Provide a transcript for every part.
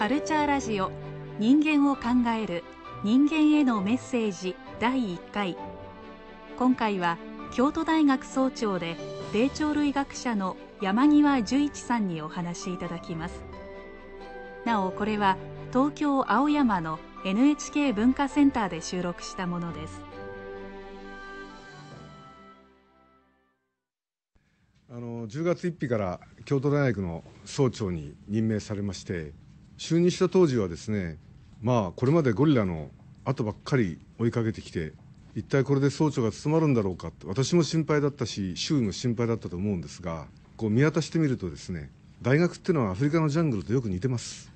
カルチャーラジオ人間を考える人間へのメッセージ第1回今回は京都大学総長で霊長類学者の山際十一さんにお話しいただきますなおこれは東京青山の NHK 文化センターで収録したものですあの10月1日から京都大学の総長に任命されまして就任した当時はですねまあこれまでゴリラの後ばっかり追いかけてきて一体これで総長が務まるんだろうかって私も心配だったし周囲も心配だったと思うんですがこう見渡してみるとですね大学っていうのはアフリカのジャングルとよく似てます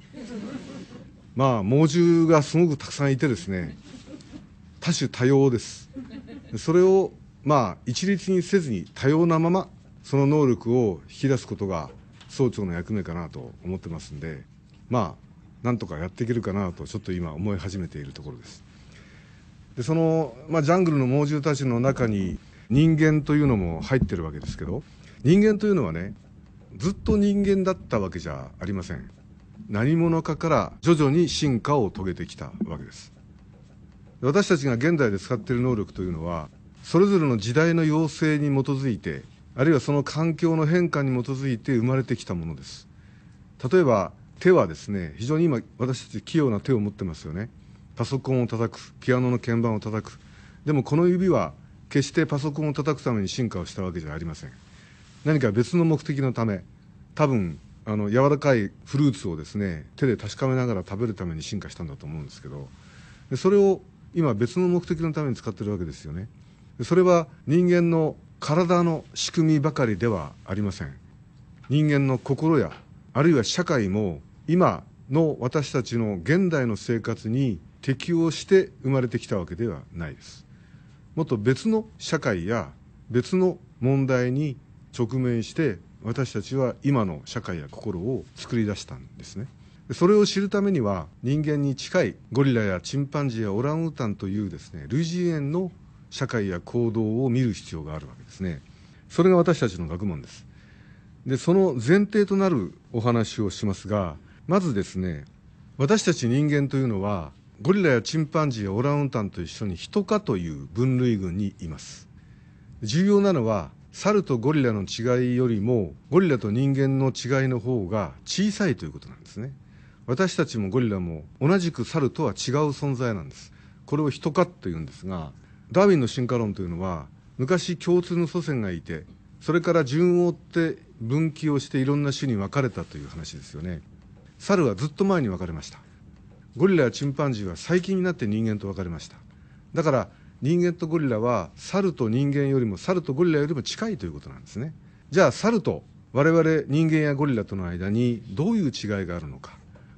まあ猛獣がすごくたくさんいてですね多種多様ですそれをまあ一律にせずに多様なままその能力を引き出すことが総長の役目かなと思ってますんでなんとかやっていけるかなとちょっと今思い始めているところです。でその、まあ、ジャングルの猛獣たちの中に人間というのも入ってるわけですけど人間というのはねずっと人間だったわけじゃありません何者かから徐々に進化を遂げてきたわけです私たちが現代で使っている能力というのはそれぞれの時代の要請に基づいてあるいはその環境の変化に基づいて生まれてきたものです例えば手はですね非常に今私たち器用な手を持ってますよねパソコンを叩くピアノの鍵盤を叩くでもこの指は決してパソコンを叩くために進化をしたわけじゃありません何か別の目的のため多分あの柔らかいフルーツをですね手で確かめながら食べるために進化したんだと思うんですけどでそれを今別の目的のために使ってるわけですよねそれは人間の体の仕組みばかりではありません人間の心やあるいは社会も今の私たちの現代の生活に適応して生まれてきたわけではないですもっと別の社会や別の問題に直面して私たちは今の社会や心を作り出したんですねそれを知るためには人間に近いゴリラやチンパンジーやオランウータンというですね類似園の社会や行動を見る必要があるわけですねそれが私たちの学問ですでその前提となるお話をしますがまずですね私たち人間というのはゴリラやチンパンジーやオランウータンと一緒に人科という分類群にいます重要なのは猿とゴリラの違いよりもゴリラと人間の違いの方が小さいということなんですね私たちもゴリラも同じく猿とは違う存在なんですこれを人科というんですがダーウィンの進化論というのは昔共通の祖先がいてそれから順を追って分岐をしていろんな種に分かれたという話ですよね猿はずっと前に分かれましたゴリラやチンパンジーは最近になって人間と分かれましただから人間とゴリラは猿と人間よりも猿とゴリラよりも近いということなんですねじゃあ猿と我々人間やゴリラとの間にどういう違いがあるのか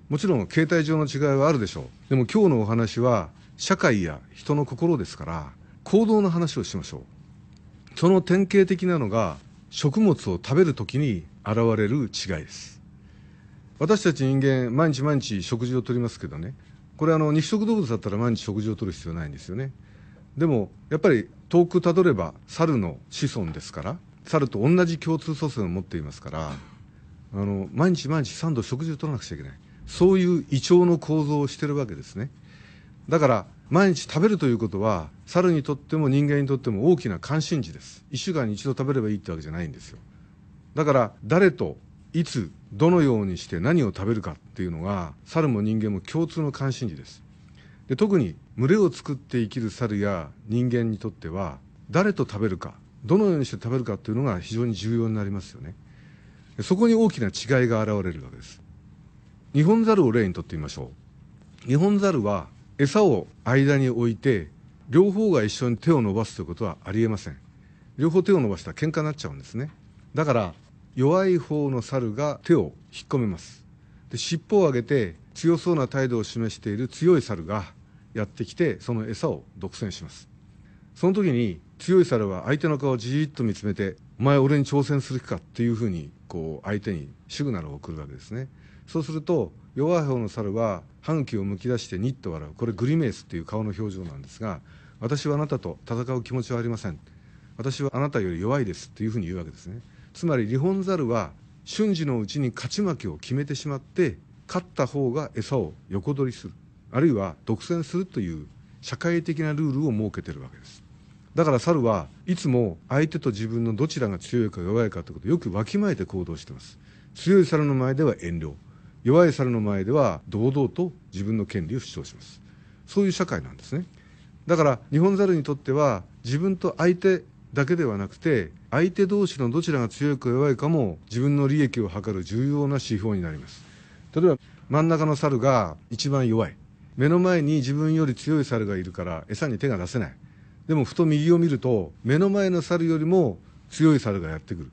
もちろん形態上の違いはあるでしょうでも今日のお話は社会や人の心ですから行動の話をしましょうその典型的なのが食物を食べる時に現れる違いです私たち人間、毎日毎日食事をとりますけどね、これあの、肉食動物だったら毎日食事をとる必要ないんですよね。でも、やっぱり遠くたどれば猿の子孫ですから、猿と同じ共通祖先を持っていますから、あの毎日毎日3度食事をとらなくちゃいけない、そういう胃腸の構造をしてるわけですね。だから毎日食べるということは、猿にとっても人間にとっても大きな関心事です。1週間に一度食べればいいってわけじゃないんですよ。だから誰といつどのようにして何を食べるかっていうのが猿も人間も共通の関心事ですで特に群れを作って生きる猿や人間にとっては誰と食べるかどのようにして食べるかっていうのが非常に重要になりますよねそこに大きな違いが現れるわけです日本猿を例にとってみましょう日本猿は餌を間に置いて両方が一緒に手を伸ばすということはありえません両方手を伸ばしたら喧嘩になっちゃうんですねだから弱い方の猿が手を引っ込めますで尻尾を上げて強そうな態度を示している強い猿がやってきてその餌を独占しますその時に強い猿は相手の顔をじーっと見つめて「お前俺に挑戦する気か」っていうふうにこう相手にシグナルを送るわけですねそうすると弱い方の猿は反旗をむき出してニッと笑うこれグリメースっていう顔の表情なんですが「私はあなたと戦う気持ちはありません」「私はあなたより弱いです」っていうふうに言うわけですねつまりリホンザルは瞬時のうちに勝ち負けを決めてしまって勝った方が餌を横取りするあるいは独占するという社会的なルールを設けてるわけですだから猿はいつも相手と自分のどちらが強いか弱いかということをよくわきまえて行動してます強い猿の前では遠慮弱い猿の前では堂々と自分の権利を主張しますそういう社会なんですねだから日本猿にとっては自分と相手だけではなくて相手同士のどちらが強いか弱いかも自分の利益を図る重要な指標になります例えば真ん中の猿が一番弱い目の前に自分より強い猿がいるから餌に手が出せないでもふと右を見ると目の前の猿よりも強い猿がやってくる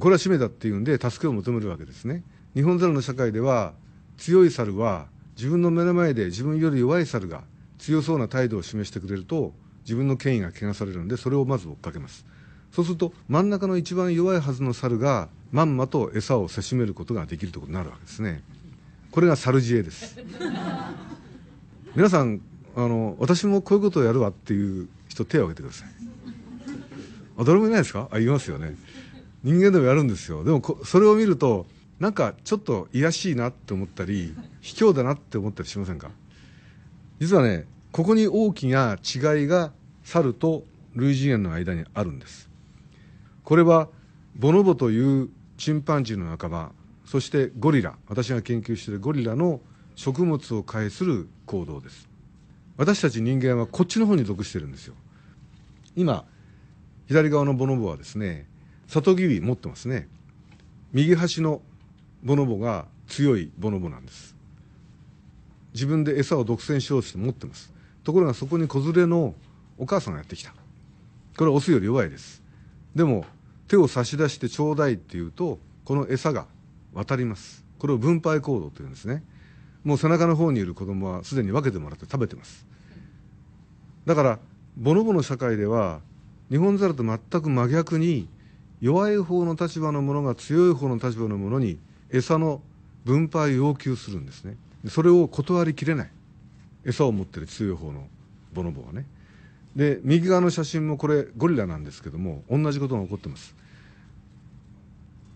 これは使命だっていうんで助けを求めるわけですね日本猿の社会では強い猿は自分の目の前で自分より弱い猿が強そうな態度を示してくれると自分の権威が汚されるんでそれをまず追っかけますそうすると真ん中の一番弱いはずの猿がまんまと餌をせしめることができるということになるわけですねこれが猿知恵です 皆さんあの私もこういうことをやるわっていう人手を挙げてくださいあ誰もいないですかあいますよね人間でもやるんですよでもこそれを見るとなんかちょっといやしいなって思ったり卑怯だなって思ったりしませんか実はねここに大きな違いが猿と類人猿の間にあるんですこれはボノボというチンパンジーの仲間そしてゴリラ私が研究しているゴリラの食物を介する行動です私たち人間はこっちの方に属してるんですよ今左側のボノボはですねサトギビ持ってますね右端のボノボが強いボノボなんです自分で餌を独占しようとして持ってますところがそこに子連れのお母さんがやってきたこれはオスより弱いですでも手を差し出してちょうだいっていうとこの餌が渡りますこれを分配行動っていうんですねもう背中の方にいる子供はすでに分けてもらって食べてますだからボノボの社会では日本猿と全く真逆に弱い方の立場のものが強い方の立場のものに餌の分配要求するんですねそれを断りきれない餌を持ってる強い方のボノボはねで右側の写真もこれゴリラなんですけども同じことが起こってます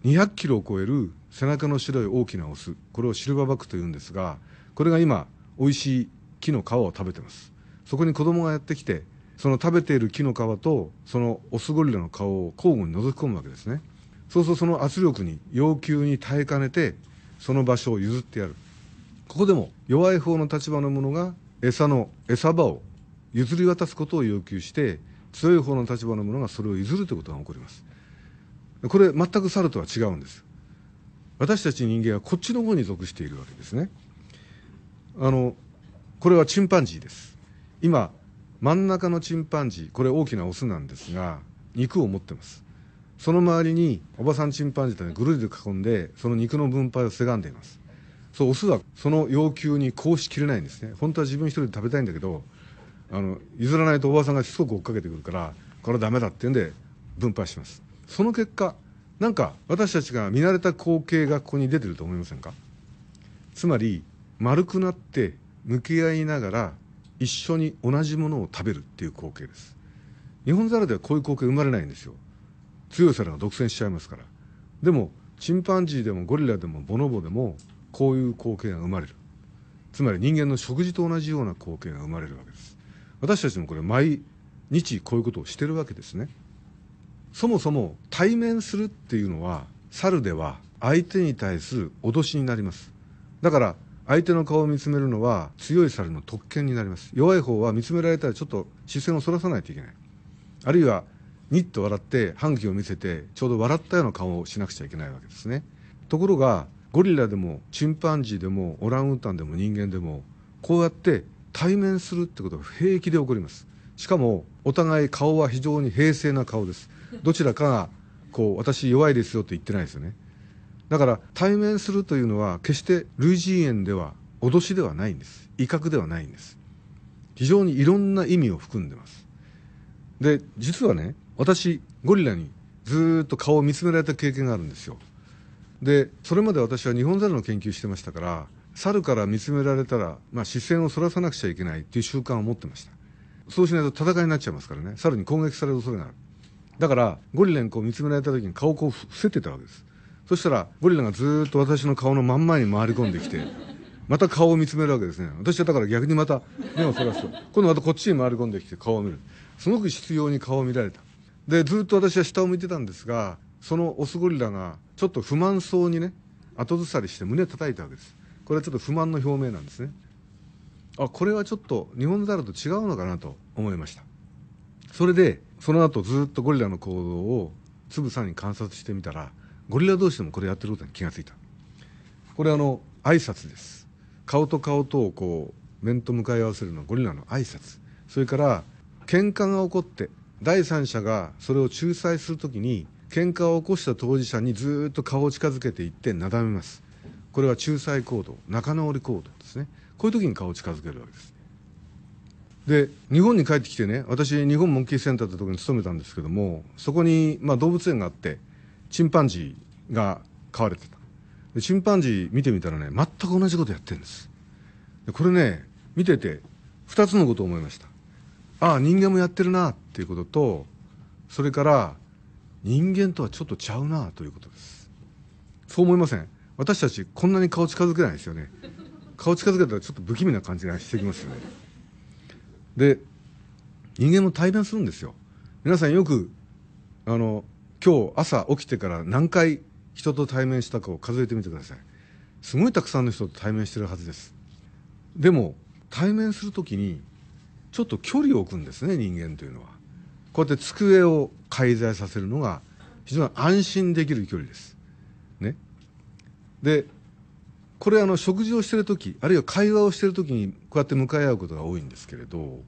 200キロを超える背中の白い大きなオスこれをシルバーバックというんですがこれが今美味しい木の皮を食べてますそこに子供がやってきてその食べている木の皮とそのオスゴリラの顔を交互に覗き込むわけですねそうするとその圧力に要求に耐えかねてその場所を譲ってやるここでも弱い方の立場の者が餌の餌場を譲り渡すことを要求して強い方の立場の者がそれを譲るということが起こりますこれ全く猿とは違うんです私たち人間はこっちの方に属しているわけですねあのこれはチンパンジーです今真ん中のチンパンジーこれ大きなオスなんですが肉を持ってますその周りにおばさんチンパンジーとぐるりと囲んでその肉の分配をせがんでいますそうオスはその要求にこうしきれないんですね本当は自分一人で食べたいんだけどあの譲らないとおばさんがしつこく追っかけてくるからこれはダメだっていうんで分配しますその結果なんか私たちが見慣れた光景がここに出てると思いませんかつまり丸くなって向き合いながら一緒に同じものを食べるっていう光景です日本猿ではこういう光景生まれないんですよ強い猿が独占しちゃいますからでもチンパンジーでもゴリラでもボノボでもこういう光景が生まれるつまり人間の食事と同じような光景が生まれるわけです私たちもこれ毎日こういうことをしてるわけですね。そもそも対面するっていうのは猿では相手に対する脅しになります。だから相手の顔を見つめるのは強い猿の特権になります。弱い方は見つめられたらちょっと視線をそらさないといけない。あるいはニッと笑って反旗を見せてちょうど笑ったような顔をしなくちゃいけないわけですね。ところがゴリラでもチンパンジーでもオランウータンでも人間でもこうやって対面するってことが平気で起こりますしかもお互い顔は非常に平静な顔ですどちらかがこう私弱いですよって言ってないですよねだから対面するというのは決して類人猿では脅しではないんです威嚇ではないんです非常にいろんな意味を含んでますで実はね私ゴリラにずっと顔を見つめられた経験があるんですよでそれまで私は日本猿の研究してましたから猿から見つめられたら、まあ、視線をそらさなくちゃいけないっていう習慣を持ってましたそうしないと戦いになっちゃいますからね猿に攻撃される恐れがあるだからゴリラにこう見つめられた時に顔をこう伏せてたわけですそしたらゴリラがずっと私の顔の真ん前に回り込んできて また顔を見つめるわけですね私はだから逆にまた目をそらすと今度またこっちに回り込んできて顔を見るすごく執拗に顔を見られたでずっと私は下を向いてたんですがそのオスゴリラがちょっと不満そうにね後ずさりして胸叩いたわけですこれはちょっと不満の表明なんですねあこれはちょっと日本猿と違うのかなと思いましたそれでその後ずっとゴリラの行動をつぶさに観察してみたらゴリラ同士でもこれやってることに気がついたこれあの挨拶です顔と顔とをこう面と向かい合わせるのはゴリラの挨拶それから喧嘩が起こって第三者がそれを仲裁するときに喧嘩を起こした当事者にずっと顔を近づけていってなだめますこれは仲裁行動仲直り行動ですねこういう時に顔を近づけるわけですで日本に帰ってきてね私日本モンキーセンターってところに勤めたんですけどもそこに、まあ、動物園があってチンパンジーが飼われてたでチンパンジー見てみたらね全く同じことやってるんですでこれね見てて2つのことを思いましたああ人間もやってるなっていうこととそれから人間とはちょっとちゃうなということですそう思いません私たちこんなに顔近づけないですよね顔近づけたらちょっと不気味な感じがしてきますよねで人間も対面するんですよ皆さんよくあの今日朝起きてから何回人と対面したかを数えてみてくださいすごいたくさんの人と対面してるはずですでも対面するときにちょっと距離を置くんですね人間というのはこうやって机を介在させるのが非常に安心できる距離ですでこれあの食事をしてる時あるいは会話をしてる時にこうやって向かい合うことが多いんですけれど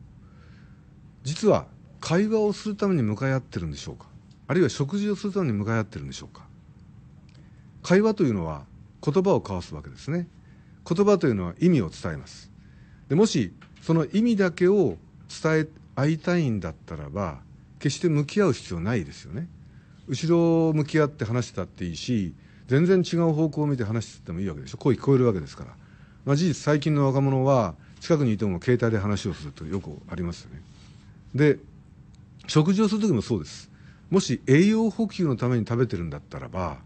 実は会話をするために向かい合ってるんでしょうかあるいは食事をするために向かい合ってるんでしょうか会話というのは言葉を交わすわけですね言葉というのは意味を伝えますでもしその意味だけを伝え合いたいんだったらば決して向き合う必要ないですよね後ろ向き合って話したっていいし全然違う方向を見て話しててもいいわけでしょ声聞こえるわけですから、まあ、事実最近の若者は近くにいても携帯で話をするとよくありますよねで食事をする時もそうですもし栄養補給のために食べてるんだったらば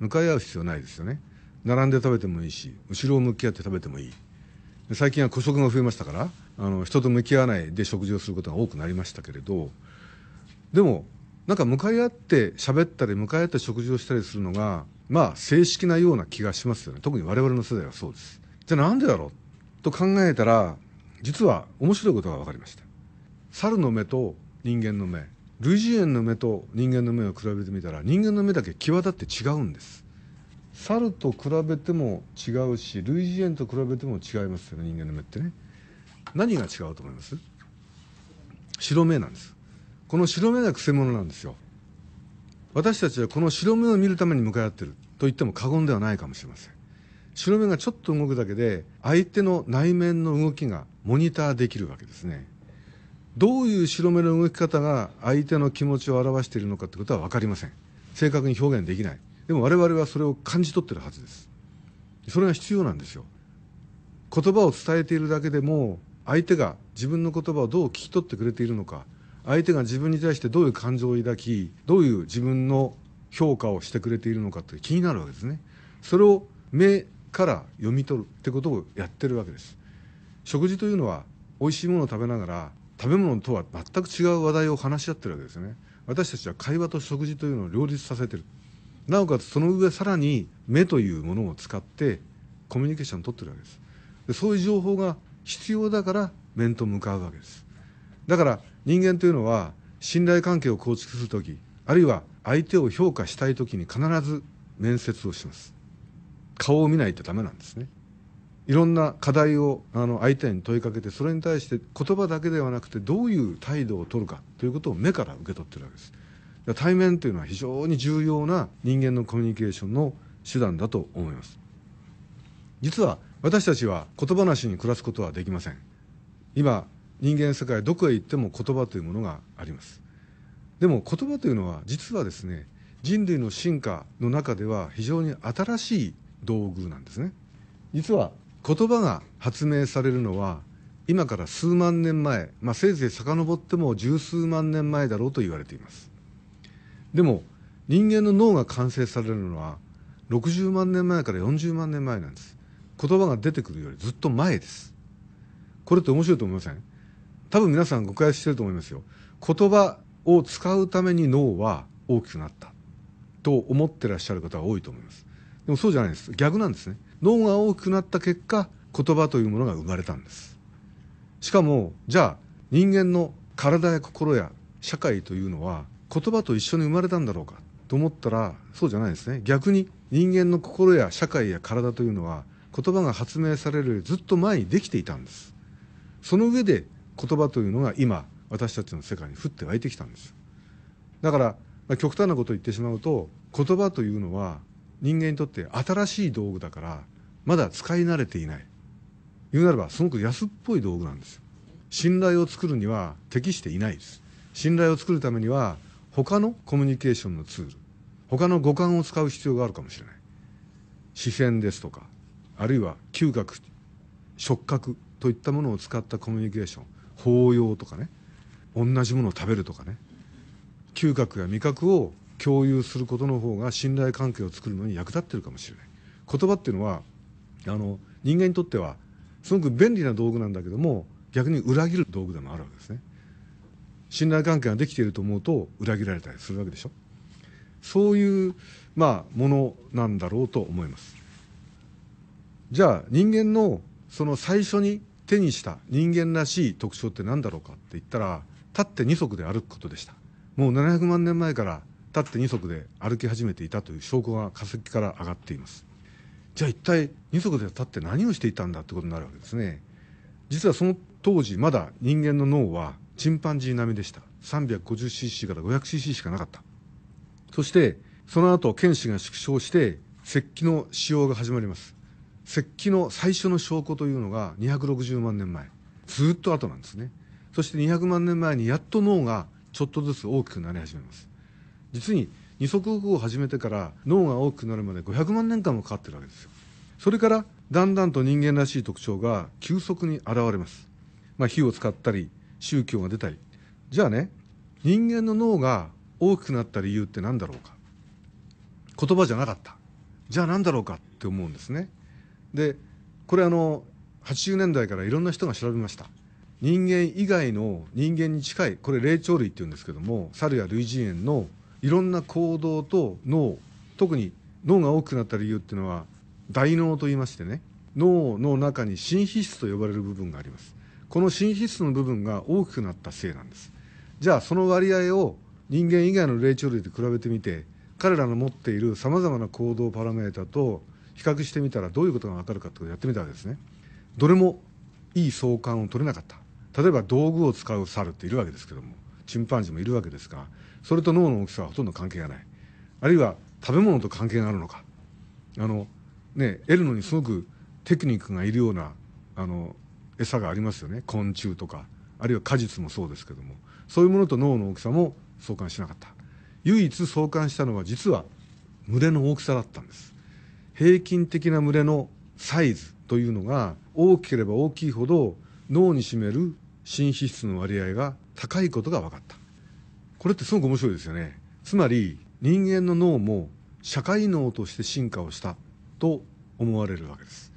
向かい合う必要ないですよね並んで食べてもいいし後ろを向き合って食べてもいい最近は孤食が増えましたからあの人と向き合わないで食事をすることが多くなりましたけれどでもなんか向かい合って喋ったり向かい合って食事をしたりするのがまあ正式なような気がしますよね特に我々の世代はそうですじゃあなんでだろうと考えたら実は面白いことが分かりました猿の目と人間の目類似猿の目と人間の目を比べてみたら人間の目だけ際立って違うんです猿と比べても違うし類似猿と比べても違いますよね人間の目ってね何が違うと思います白目なんですこの白目がくせ者なんですよ私たちはこの白目を見るために向かい合っていると言っても過言ではないかもしれません白目がちょっと動くだけで相手の内面の動きがモニターできるわけですねどういう白目の動き方が相手の気持ちを表しているのかということは分かりません正確に表現できないでも我々はそれを感じ取ってるはずですそれが必要なんですよ言葉を伝えているだけでも相手が自分の言葉をどう聞き取ってくれているのか相手が自分に対してどういう感情を抱きどういう自分の評価をしてくれているのかって気になるわけですね。それを目から読み取るってことをやってるわけです。食事というのは美味しいものを食べながら食べ物とは全く違う話題を話し合ってるわけですね。私たちは会話と食事というのを両立させてる。なおかつその上さらに目というものを使ってコミュニケーションを取ってるわけです。でそういう情報が必要だから面と向かうわけです。だから人間というのは信頼関係を構築する時あるいは相手を評価したい時に必ず面接をします顔を見ないとダメなんですねいろんな課題をあの相手に問いかけてそれに対して言葉だけではなくてどういう態度を取るかということを目から受け取ってるわけです対面というのは非常に重要な人間のコミュニケーションの手段だと思います実は私たちは言葉なしに暮らすことはできません今人間世界どこへ行っても言葉というものがありますでも言葉というのは実はですね人類の進化の中では非常に新しい道具なんですね実は言葉が発明されるのは今から数万年前、まあ、せいぜい遡っても十数万年前だろうと言われていますでも人間の脳が完成されるのは60万年前から40万年前なんです言葉が出てくるよりずっと前ですこれって面白いと思いません多分皆さん誤解してると思いますよ言葉を使うために脳は大きくなったと思ってらっしゃる方が多いと思いますでもそうじゃないです逆なんですね脳が大きくなった結果言葉というものが生まれたんですしかもじゃあ人間の体や心や社会というのは言葉と一緒に生まれたんだろうかと思ったらそうじゃないですね逆に人間の心や社会や体というのは言葉が発明されるずっと前にできていたんですその上で言葉というのが今私たちの世界に降って湧いてきたんですだから、まあ、極端なことを言ってしまうと言葉というのは人間にとって新しい道具だからまだ使い慣れていない言うならばすごく安っぽい道具なんです信頼を作るには適していないです信頼を作るためには他のコミュニケーションのツール他の五感を使う必要があるかもしれない視線ですとかあるいは嗅覚触覚といったものを使ったコミュニケーション法要とかね同じものを食べるとかね嗅覚や味覚を共有することの方が信頼関係を作るのに役立ってるかもしれない言葉っていうのはあの人間にとってはすごく便利な道具なんだけども逆に裏切る道具でもあるわけですね信頼関係ができていると思うと裏切られたりするわけでしょそういうまあものなんだろうと思いますじゃあ人間のその最初に手にした人間らしい特徴って何だろうかって言ったら立って二足で歩くことでしたもう700万年前から立って二足で歩き始めていたという証拠が化石から上がっていますじゃあ一体二足で立って何をしていたんだってことになるわけですね実はその当時まだ人間の脳はチンパンジー並みでした 350cc から 500cc しかなかったそしてその後剣士が縮小して石器の使用が始まります石器の最初の証拠というのが260万年前ずっと後なんですねそして200万年前にやっと脳がちょっとずつ大きくなり始めます実に二足歩行を始めてから脳が大きくなるまで500万年間もかかってるわけですよそれからだんだんと人間らしい特徴が急速に現れます、まあ、火を使ったり宗教が出たりじゃあね人間の脳が大きくなった理由って何だろうか言葉じゃなかったじゃあ何だろうかって思うんですねでこれあの80年代からいろんな人が調べました人間以外の人間に近いこれ霊長類っていうんですけども猿や類人猿のいろんな行動と脳特に脳が大きくなった理由っていうのは大脳といいましてね脳の中に心皮質と呼ばれる部分がありますこの心皮質の部分が大きくなったせいなんですじゃあその割合を人間以外の霊長類と比べてみて彼らの持っているさまざまな行動パラメータと比較してみたらどういうことが分かるかとやってみたらですねどれもいい相関を取れなかった例えば道具を使う猿っているわけですけどもチンパンジーもいるわけですがそれと脳の大きさはほとんど関係がないあるいは食べ物と関係があるのかあのね得るのにすごくテクニックがいるようなあの餌がありますよね昆虫とかあるいは果実もそうですけどもそういうものと脳の大きさも相関しなかった唯一相関したのは実は群れの大きさだったんです平均的な群れのサイズというのが大きければ大きいほど脳に占める心皮質の割合が高いことが分かったこれってすごく面白いですよねつまり人間の脳も社会脳として進化をしたと思われるわけです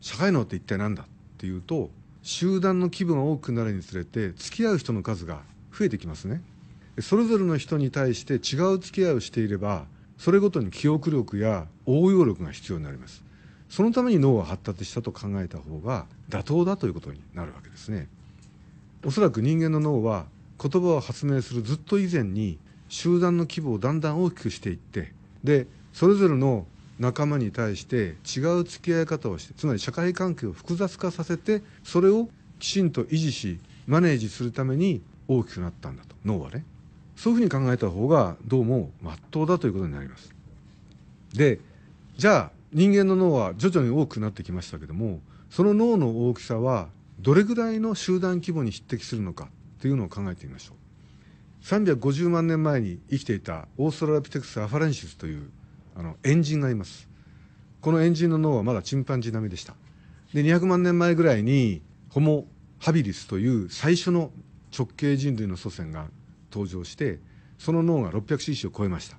社会脳って一体何だっていうと集団の規模が多くなるにつれて付き合う人の数が増えてきますねそれぞれの人に対して違う付き合いをしていればそれごとに記憶力や応用力が必要になりますそのために脳は発達したと考えた方が妥当だということになるわけですねおそらく人間の脳は言葉を発明するずっと以前に集団の規模をだんだん大きくしていってでそれぞれの仲間に対して違う付き合い方をしてつまり社会関係を複雑化させてそれをきちんと維持しマネージするために大きくなったんだと脳はねそういうふうに考えた方がどうもまっとうだということになります。でじゃあ人間の脳は徐々に多くなってきましたけどもその脳の大きさはどれぐらいの集団規模に匹敵するのかというのを考えてみましょう。350万年前に生きていたオーストララピテクス・アファレンシスというあのエンジンがいます。このエンジンの脳はまだチンパンジー並みでした。で、200万年前ぐらいにホモ・ハビリスという最初の直径人類の祖先が登場してその脳が 600cc を超えました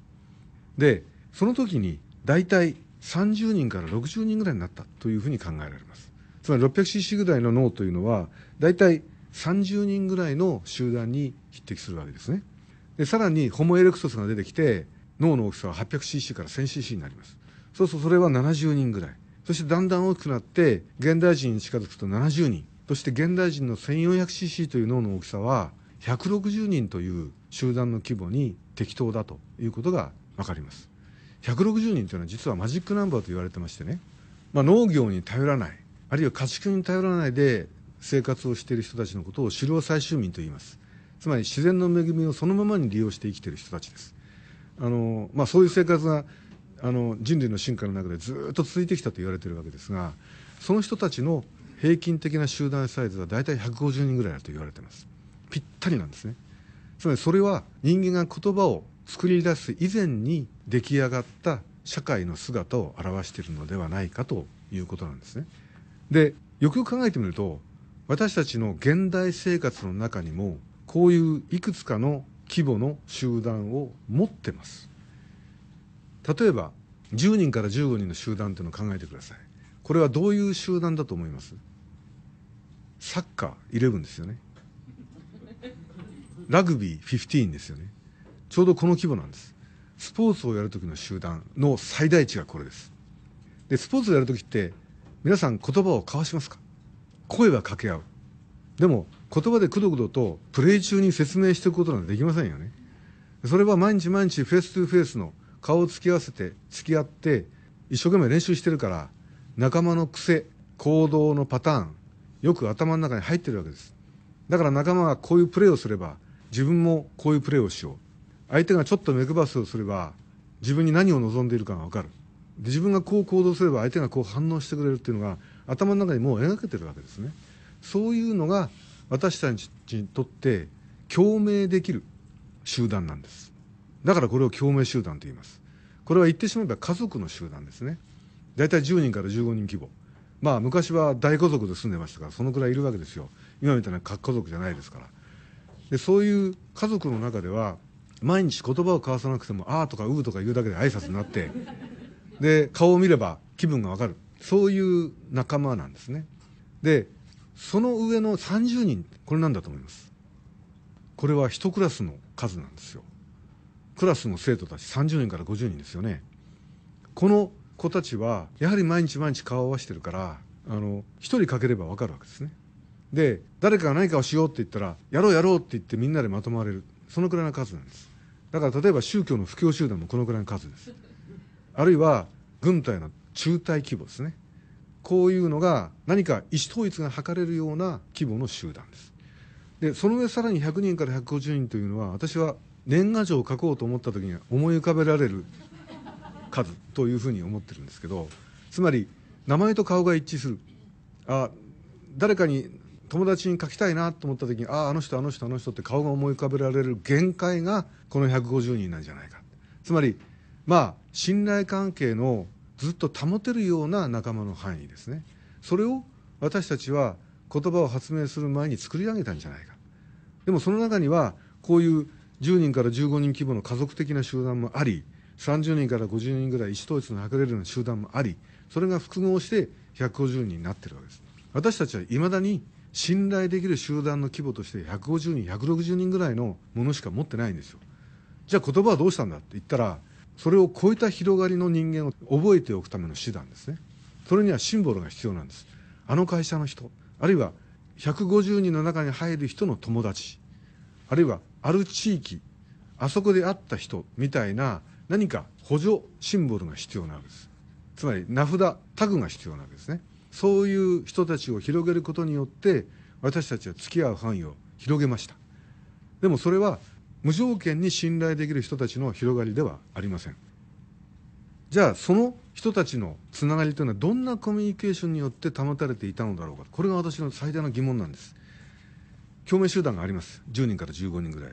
でその時に大体30人から60人ぐらいになったというふうに考えられますつまり 600cc ぐらいの脳というのは大体30人ぐらいの集団に匹敵するわけですねでさらにホモエレクトスが出てきて脳の大きさは 800cc から 1000cc になりますそうするとそれは70人ぐらいそしてだんだん大きくなって現代人に近づくと70人そして現代人の 1400cc という脳の大きさは160人という集団の規模に適当だということが分かります160人というのは実はマジックナンバーと言われてましてね、まあ、農業に頼らないあるいは家畜に頼らないで生活をしている人たちのことを狩猟採集民と言いますつまり自然の恵みをそのままに利用して生きている人たちですあの、まあ、そういう生活があの人類の進化の中でずっと続いてきたと言われているわけですがその人たちの平均的な集団サイズは大体150人ぐらいだと言われていますぴったりなんですねつまりそれは人間が言葉を作り出す以前に出来上がった社会の姿を表しているのではないかということなんですねでよくよく考えてみると私たちの現代生活の中にもこういういくつかの規模の集団を持ってます例えば10人から15人の集団というのを考えてくださいこれはどういう集団だと思いますサッカーブンですよねラグビー15ですよねちょうどこの規模なんですスポーツをやるときの集団の最大値がこれですでスポーツをやる時って皆さん言葉を交わしますか声は掛け合うでも言葉でくどくどとプレイ中に説明していくことなんてできませんよねそれは毎日毎日フェイス2フェイスの顔を突き合わせて付き合って一生懸命練習してるから仲間の癖行動のパターンよく頭の中に入ってるわけですだから仲間がこういうプレーをすれば自分もこういうプレーをしよう相手がちょっと目配せをすれば自分に何を望んでいるかが分かるで自分がこう行動すれば相手がこう反応してくれるっていうのが頭の中にもう描けてるわけですねそういうのが私たちにとって共鳴できる集団なんですだからこれを共鳴集団と言いますこれは言ってしまえば家族の集団ですね大体10人から15人規模まあ昔は大家族で住んでましたからそのくらいいるわけですよ今みたいな核家族じゃないですからでそういう家族の中では毎日言葉を交わさなくても「ああ」とか「う」とか言うだけで挨拶になってで顔を見れば気分がわかるそういう仲間なんですねでその上の30人これなんだと思いますこれは1クラスの数なんですよクラスの生徒たち30人から50人ですよねこの子たちはやはり毎日毎日顔を合わせてるからあの1人かければわかるわけですねで誰かが何かをしようって言ったらやろうやろうって言ってみんなでまとまれるそのくらいの数なんですだから例えば宗教の布教集団もこのくらいの数ですあるいは軍隊の中隊規模ですねこういうのが何か意思統一が図れるような規模の集団ですでその上さらに100人から150人というのは私は年賀状を書こうと思った時に思い浮かべられる数というふうに思ってるんですけどつまり名前と顔が一致するあ誰かに友達に書きたいなと思った時にあああの人あの人あの人って顔が思い浮かべられる限界がこの150人なんじゃないかつまりまあ信頼関係のずっと保てるような仲間の範囲ですねそれを私たちは言葉を発明する前に作り上げたんじゃないかでもその中にはこういう10人から15人規模の家族的な集団もあり30人から50人ぐらい意思統一の図れるような集団もありそれが複合して150人になってるわけです私たちはいまだに信頼できる集団の規模として150人160人ぐらいのものしか持ってないんですよじゃあ言葉はどうしたんだって言ったらそれを超えた広がりの人間を覚えておくための手段ですねそれにはシンボルが必要なんですあの会社の人あるいは150人の中に入る人の友達あるいはある地域あそこで会った人みたいな何か補助シンボルが必要なわけですつまり名札タグが必要なわけですねそういう人たちを広げることによって私たちは付き合う範囲を広げましたでもそれは無条件に信頼できる人たちの広がりではありませんじゃあその人たちのつながりというのはどんなコミュニケーションによって保たれていたのだろうかこれが私の最大の疑問なんです共鳴集団があります10人から15人ぐらい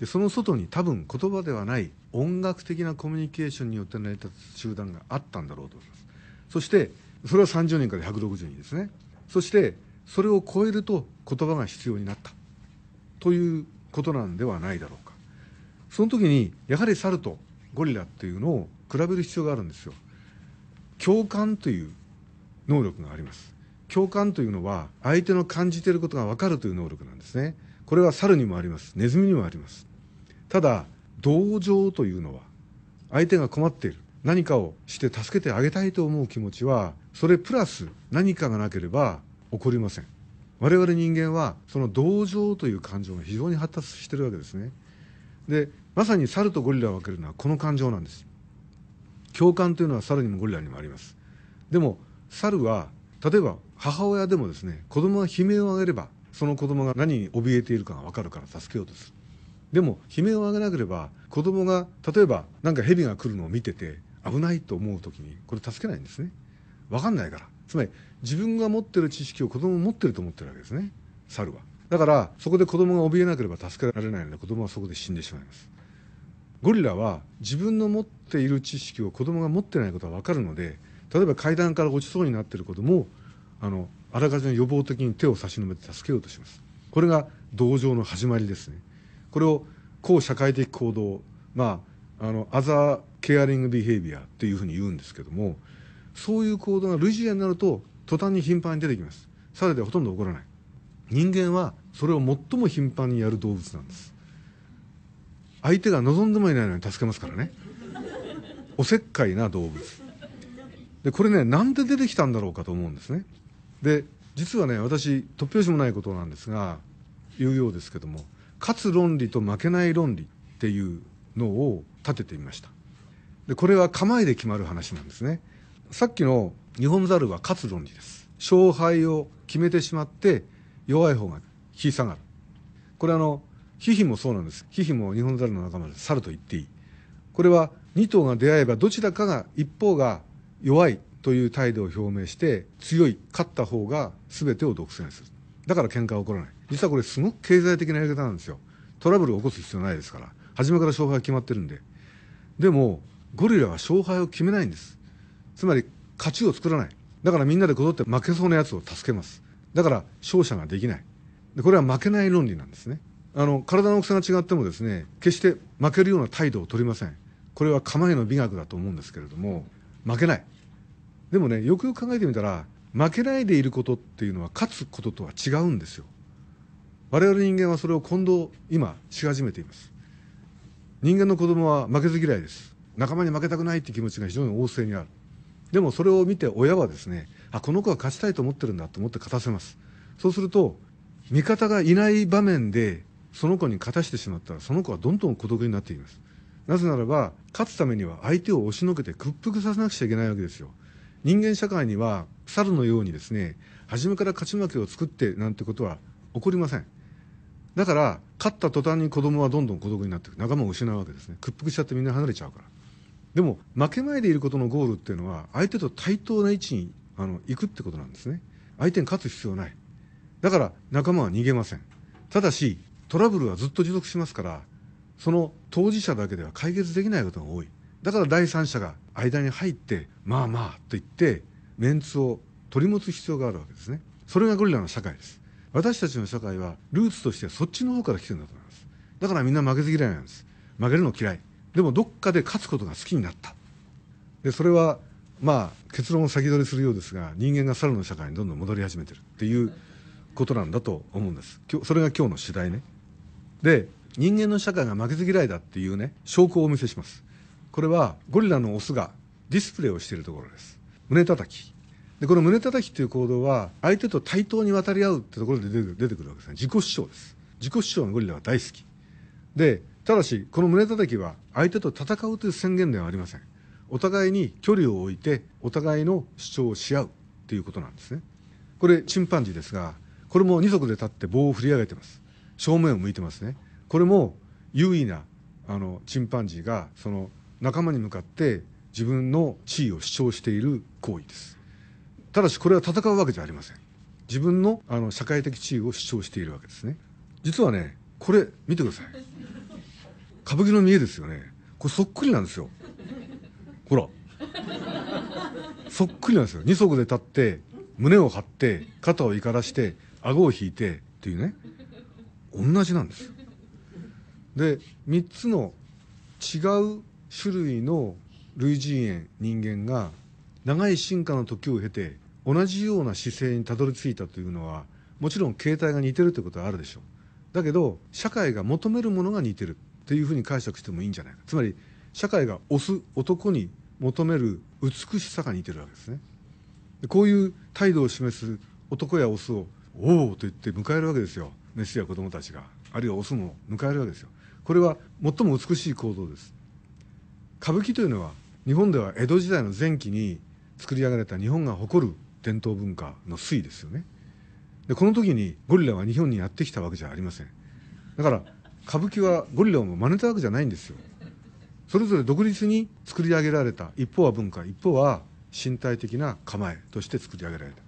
でその外に多分言葉ではない音楽的なコミュニケーションによって成り立つ集団があったんだろうと思いますそしてそれは30人から160人ですねそしてそれを超えると言葉が必要になったということなんではないだろうかその時にやはり猿とゴリラっていうのを比べる必要があるんですよ共感という能力があります共感というのは相手の感じていることが分かるという能力なんですねこれは猿にもありますネズミにもありますただ同情というのは相手が困っている何かをして助けてあげたいと思う気持ちはそれプラス何かがなければ起こりません我々人間はその同情という感情が非常に発達してるわけですねでまさに猿とゴリラを分けるのはこの感情なんです共感というのは猿にもゴリラにもありますでも猿は例えば母親でもですね子供が悲鳴を上げればその子供が何に怯えているかが分かるから助けようとするでも悲鳴を上げなければ子供が例えば何か蛇が来るのを見てて危ないと思う時にこれ助けないんですね分かんないからつまり自分が持ってる知識を子供も持ってると思ってるわけですね猿はだからそこで子供が怯えなければ助けられないので子供はそこで死んでしまいますゴリラは自分の持っている知識を子供が持ってないことは分かるので例えば階段から落ちそうになってる子供をあのあらかじめ予防的に手を差し伸べて助けようとしますこれが同情の始まりですねこれを後社会的行動まああのアザーケアリング・ビヘイビアっていうふうに言うんですけどもそういう行動が類似例になると途端に頻繁に出てきますさルでほとんど起こらない人間はそれを最も頻繁にやる動物なんです相手が望んでもいないのに助けますからねおせっかいな動物でこれねなんで出てきたんだろうかと思うんですねで実はね私突拍子もないことなんですが言うようですけども勝つ論理と負けない論理っていうのを立ててみましたでこれは構えで決まる話なんですねさっきの日本猿は勝つ論理です勝敗を決めてしまって弱い方が引き下がるこれあのヒヒもそうなんですヒヒも日本猿の仲間です猿と言っていいこれは2頭が出会えばどちらかが一方が弱いという態度を表明して強い勝った方が全てを独占するだから喧嘩は起こらない実はこれすごく経済的なやり方なんですよトラブルを起こす必要ないですから初めから勝敗が決まってるんででもゴリラは勝敗を決めないんですつまり勝ちを作らないだからみんなでこぞって負けそうなやつを助けますだから勝者ができないでこれは負けない論理なんですねあの体の大きさが違ってもですね決して負けるような態度を取りませんこれは構えの美学だと思うんですけれども負けないでもねよくよく考えてみたら負けないでいることっていうのは勝つこととは違うんですよ我々人間はそれを今度今し始めています人間の子供は負けず嫌いです仲間に負けたくないっていう気持ちが非常に旺盛にあるでもそれを見て親はですねあこの子は勝ちたいと思ってるんだと思って勝たせますそうすると味方がいない場面でその子に勝たしてしまったらその子はどんどん孤独になっていきますなぜならば勝つためには相手を押しのけて屈服させなくちゃいけないわけですよ人間社会には猿のようにですね初めから勝ち負けを作ってなんてことは起こりませんだから勝った途端に子供はどんどん孤独になっていく仲間を失うわけですね屈服しちゃってみんな離れちゃうからでも負け前でいることのゴールっていうのは相手と対等な位置にあの行くってことなんですね相手に勝つ必要ないだから仲間は逃げませんただしトラブルはずっと持続しますからその当事者だけでは解決できないことが多いだから第三者が間に入ってまあまあと言ってメンツを取り持つ必要があるわけですねそれがゴリラの社会です私たちの社会はルーツとしてはそっちの方から来てるんだと思いますだからみんな負けず嫌いなんです負けるの嫌いでもどっかで勝つことが好きになったでそれはまあ結論を先取りするようですが人間が猿の社会にどんどん戻り始めてるっていうことなんだと思うんですそれが今日の主題ねで人間の社会が負けず嫌いだっていうね証拠をお見せしますこれはゴリラのオスがディスプレイをしているところです胸叩きでこの胸叩きという行動は相手と対等に渡り合うってところで出て出てくるわけですね自己主張です自己主張のゴリラは大好きでただしこの胸叩きは相手と戦うという宣言ではありませんお互いに距離を置いてお互いの主張をし合うということなんですねこれチンパンジーですがこれも二足で立って棒を振り上げてます正面を向いてますねこれも優位なあのチンパンジーがその仲間に向かって自分の地位を主張している行為ですただしこれは戦うわけじゃありません自分のあの社会的地位を主張しているわけですね実はねこれ見てください歌舞伎の見えですよねこれそっくりなんですよほらそっくりなんですよ二足で立って胸を張って肩を怒らして顎を引いてっていうね同じなんですで3つの違う種類の類人猿人間が長い進化の時を経て同じような姿勢にたどり着いたというのはもちろん形態が似てるということはあるでしょうだけど社会が求めるものが似てるっていうふうに解釈してもいいんじゃないかつまり社会がオス男に求める美しさが似てるわけですねこういう態度を示す男やオスを「おお!」と言って迎えるわけですよメスや子供たちがあるいはオスも迎えるわけですよこれは最も美しい行動です歌舞伎というのは日本では江戸時代の前期に作り上げられた日本が誇る伝統文化の粋移ですよねでこの時にゴリラは日本にやってきたわけじゃありませんだから歌舞伎はゴリラを真似たわけじゃないんですよそれぞれ独立に作り上げられた一方は文化一方は身体的な構えとして作り上げられた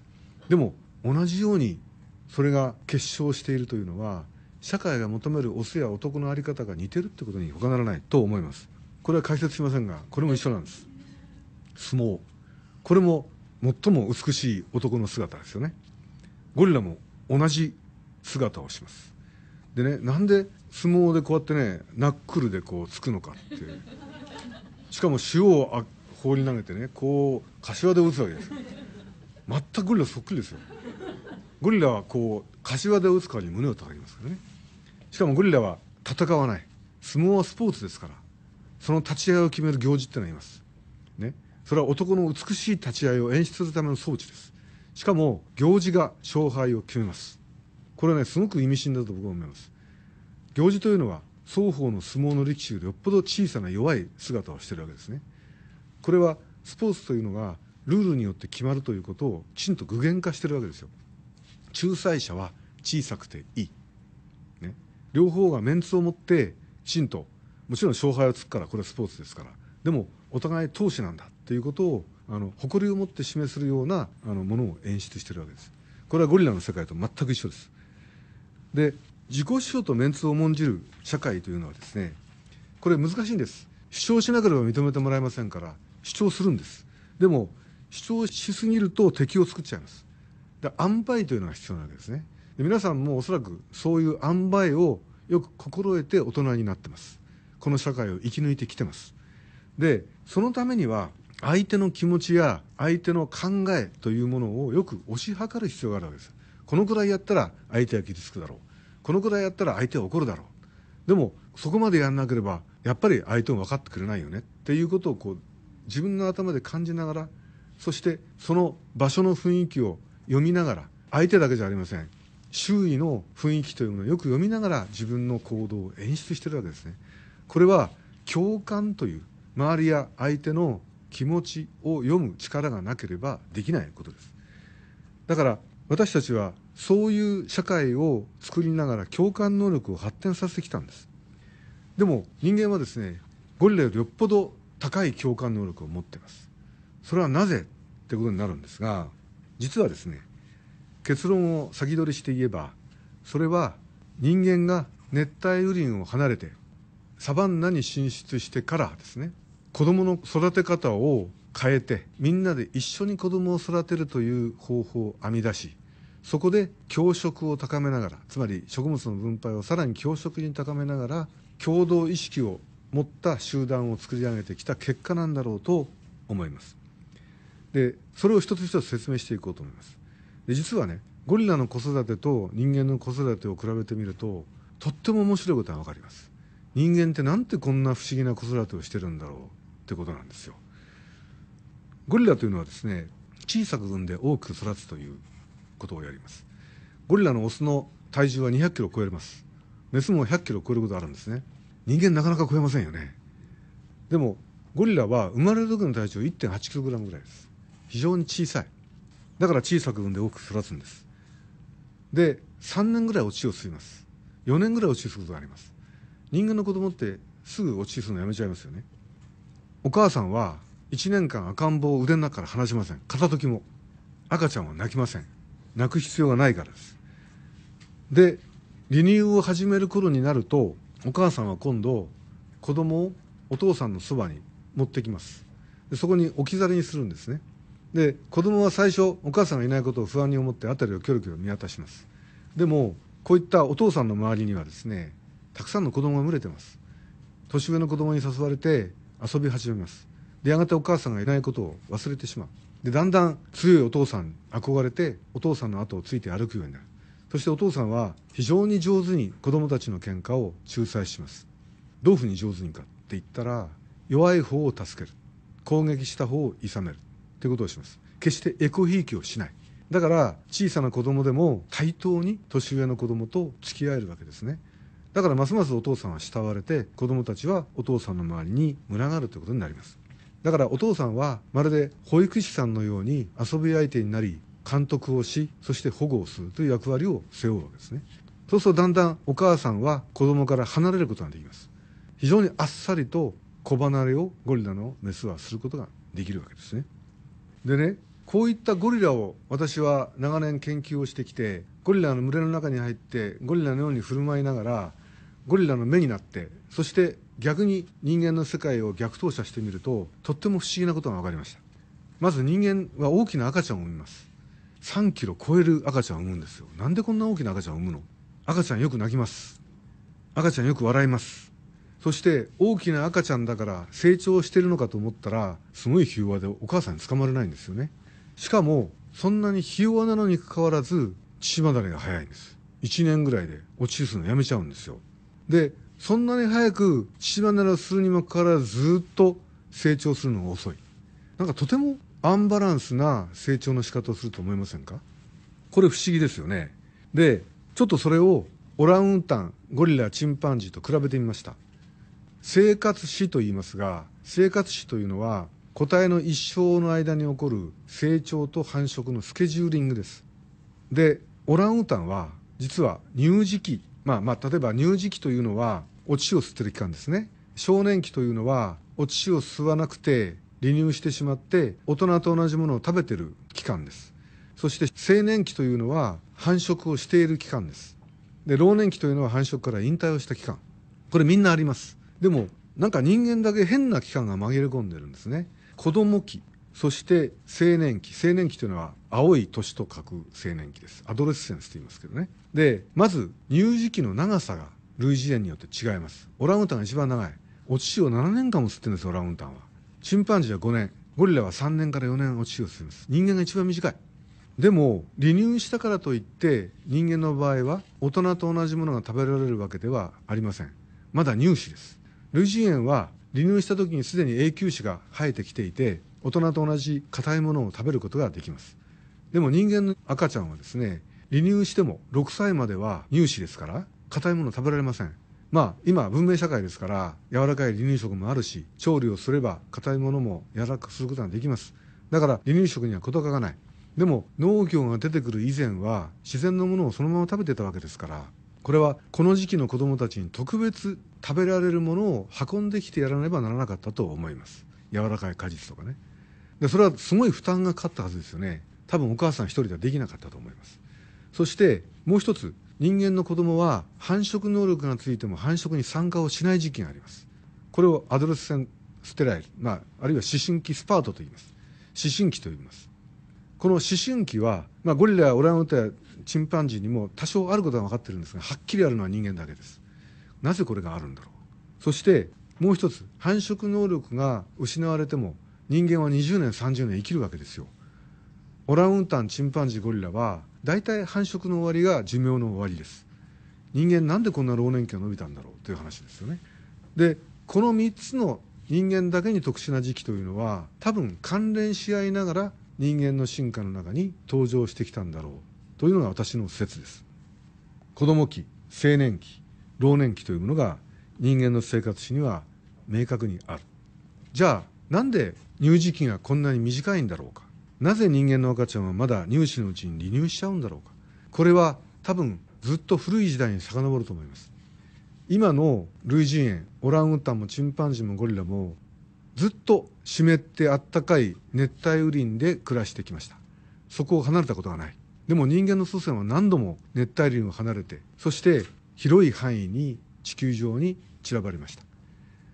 でも同じようにそれが結晶しているというのは社会が求めるオスや男の在り方が似てるってことに他ならないと思いますこれは解説しませんがこれも一緒なんです相撲これも最も美しい男の姿ですよねゴリラも同じ姿をしますでねなんで相撲でこうやってねナックルでこうつくのかっていうしかも塩を放り投げてねこう柏で打つわけです全くゴリラそっくりですよゴリラはこう柏で打つ代わりに胸を叩きますからねしかもゴリラは戦わない相撲はスポーツですからその立ち合いを決める行事ってのがいますそれは男の美しい立ち会いを演出するための装置ですしかも行事が勝敗を決めますこれはねすごく意味深だと僕は思います行事というのは双方の相撲の力士よりよっぽど小さな弱い姿をしてるわけですねこれはスポーツというのがルールによって決まるということをきちんと具現化してるわけですよ仲裁者は小さくていい、ね、両方がメンツを持ってきちんともちろん勝敗をつくからこれはスポーツですからでもお互い投手なんだということをあの誇りを持って示するようなあのものを演出しているわけですこれはゴリラの世界と全く一緒ですで自己主張とメンツを重んじる社会というのはですねこれ難しいんです主張しなければ認めてもらえませんから主張するんですでも主張しすぎると敵を作っちゃいますで塩梅というのが必要なわけですねで皆さんもおそらくそういう塩梅をよく心得て大人になってますこの社会を生き抜いてきてますでそのためには相手の気持ちや相手の考えというものをよく推し量る必要があるわけですこのくらいやったら相手は傷つくだろうこのくらいやったら相手は怒るだろうでもそこまでやんなければやっぱり相手も分かってくれないよねっていうことをこう自分の頭で感じながらそしてその場所の雰囲気を読みながら相手だけじゃありません周囲の雰囲気というものをよく読みながら自分の行動を演出してるわけですねこれは共感という周りや相手の気持ちを読む力がなければできないことですだから私たちはそういう社会を作りながら共感能力を発展させてきたんですでも人間はですねゴリラよりよっぽど高い共感能力を持ってますそれはなぜってことになるんですが実はですね結論を先取りして言えばそれは人間が熱帯雨林を離れてサバンナに進出してからですね子どもの育て方を変えてみんなで一緒に子どもを育てるという方法を編み出しそこで教職を高めながらつまり食物の分配をさらに教職に高めながら共同意識を持った集団を作り上げてきた結果なんだろうと思います。でそれを一つ一つ説明していこうと思います。で実はねゴリラの子育てと人間の子育てを比べてみるととっても面白いことが分かります。人間ってなんてこんな不思議な子育てをしてるんだろうってことなんですよ。ゴリラというのはですね小さく産んで多く育つということをやりますゴリラのオスの体重は200キロ超えますメスも100キロ超えることあるんですね人間なかなか超えませんよねでもゴリラは生まれる時の体重1.8キログラムぐらいです非常に小さいだから小さく産んで多く育つんですで3年ぐらいおちを吸います4年ぐらい落ちすることがあります人間の子供ってすぐ落ちするのやめちゃいますよねお母さんは1年間赤ん坊を腕の中から離しません片時も赤ちゃんは泣きません泣く必要がないからですで離乳を始める頃になるとお母さんは今度子供をお父さんのそばに持ってきますでそこに置き去りにするんですねで子供は最初お母さんがいないことを不安に思って辺りをキョロキョロ見渡しますでもこういったお父さんの周りにはですねたくさんの子供が群れてます年上の子供に誘われて遊び始めますでやがてお母さんがいないことを忘れてしまうでだんだん強いお父さんに憧れてお父さんの後をついて歩くようになるそしてお父さんは非常に上手に子供たちの喧嘩を仲裁しますどういうふうに上手にかって言ったら弱い方を助ける攻撃した方をいめるということをします決してエコひいきをしないだから小さな子供でも対等に年上の子供と付き合えるわけですねだからますますお父さんは慕われて子供たちはお父さんの周りに群がるということになりますだからお父さんはまるで保育士さんのように遊び相手になり監督をしそして保護をするという役割を背負うわけですねそうするとだんだんお母さんは子供から離れることができます非常にあっさりと子離れをゴリラのメスはすることができるわけですねでねこういったゴリラを私は長年研究をしてきてゴリラの群れの中に入ってゴリラのように振る舞いながらゴリラの目になってそして逆に人間の世界を逆投射してみるととっても不思議なことが分かりましたまず人間は大きな赤ちゃんを産みます3キロ超える赤ちゃんを産むんですよなんでこんな大きな赤ちゃんを産むの赤ちゃんよく泣きます赤ちゃんよく笑いますそして大きな赤ちゃんだから成長してるのかと思ったらすごいひ和でお母さんに捕まれないんですよねしかもそんなにひ和なのにかかわらず乳離れが早いんです1年ぐらいで落ちるのやめちゃうんですよでそんなに早く父離れをするにもかかわらずずっと成長するのが遅いなんかとてもアンバランスな成長の仕方をすると思いませんかこれ不思議ですよねでちょっとそれをオランウータンゴリラチンパンジーと比べてみました生活史と言いますが生活史というのは個体の一生の間に起こる成長と繁殖のスケジューリングですでオランウータンは実は乳児期まあまあ、例えば乳児期というのはお乳を吸ってる期間ですね少年期というのはお乳を吸わなくて離乳してしまって大人と同じものを食べてる期間ですそして青年期というのは繁殖をしている期間ですで老年期というのは繁殖から引退をした期間これみんなありますでもなんか人間だけ変な期間が紛れ込んでるんですね子供期そして青年期青年期というのは青い年と書く青年期ですアドレッセンスと言いますけどねでまず乳児期の長さが類似炎によって違いますオランウータンが一番長いお乳を7年間も吸ってるんですオランウータンはチンパンジーは5年ゴリラは3年から4年お乳を吸います人間が一番短いでも離乳したからといって人間の場合は大人と同じものが食べられるわけではありませんまだ乳歯です類似炎は離乳した時にすでに永久歯が生えてきていて大人と同じ硬いものを食べることができますでも人間の赤ちゃんはですね離乳しても6歳までは乳歯ですから硬いもの食べられませんまあ今文明社会ですから柔らかい離乳食もあるし調理をすれば硬いものも柔らかくすることができますだから離乳食には事欠かないでも農業が出てくる以前は自然のものをそのまま食べてたわけですからこれはこの時期の子どもたちに特別食べられるものを運んできてやらねばならなかったと思います柔らかい果実とかねでそれはすごい負担がかかったはずですよね多分お母さん一人ではできなかったと思いますそしてもう一つ人間の子供は繁殖能力がついても繁殖に参加をしない時期がありますこれをアドレスセンステライル、まあ、あるいは思春期スパートと言います思春期と言いますこの思春期は、まあ、ゴリラやオランウータンやチンパンジーにも多少あることは分かってるんですがはっきりあるのは人間だけですなぜこれがあるんだろうそしてもう一つ繁殖能力が失われても人間は20年30年生きるわけですよオランウータンチンパンジーゴリラは大体繁殖の終わりが寿命の終わりです人間なんでこんな老年期が伸びたんだろうという話ですよねでこの3つの人間だけに特殊な時期というのは多分関連し合いながら人間の進化の中に登場してきたんだろうというのが私の説です子供期青年期老年期というものが人間の生活史には明確にあるじゃあなんで乳児期がこんなに短いんだろうかなぜ人間の赤ちゃんはまだ乳歯のうちに離乳しちゃうんだろうかこれは多分ずっと古い時代に遡ると思います今の類人猿オランウータンもチンパンジーもゴリラもずっと湿ってあったかい熱帯雨林で暮らしてきましたそこを離れたことがないでも人間の祖先は何度も熱帯林を離れてそして広い範囲に地球上に散らばりました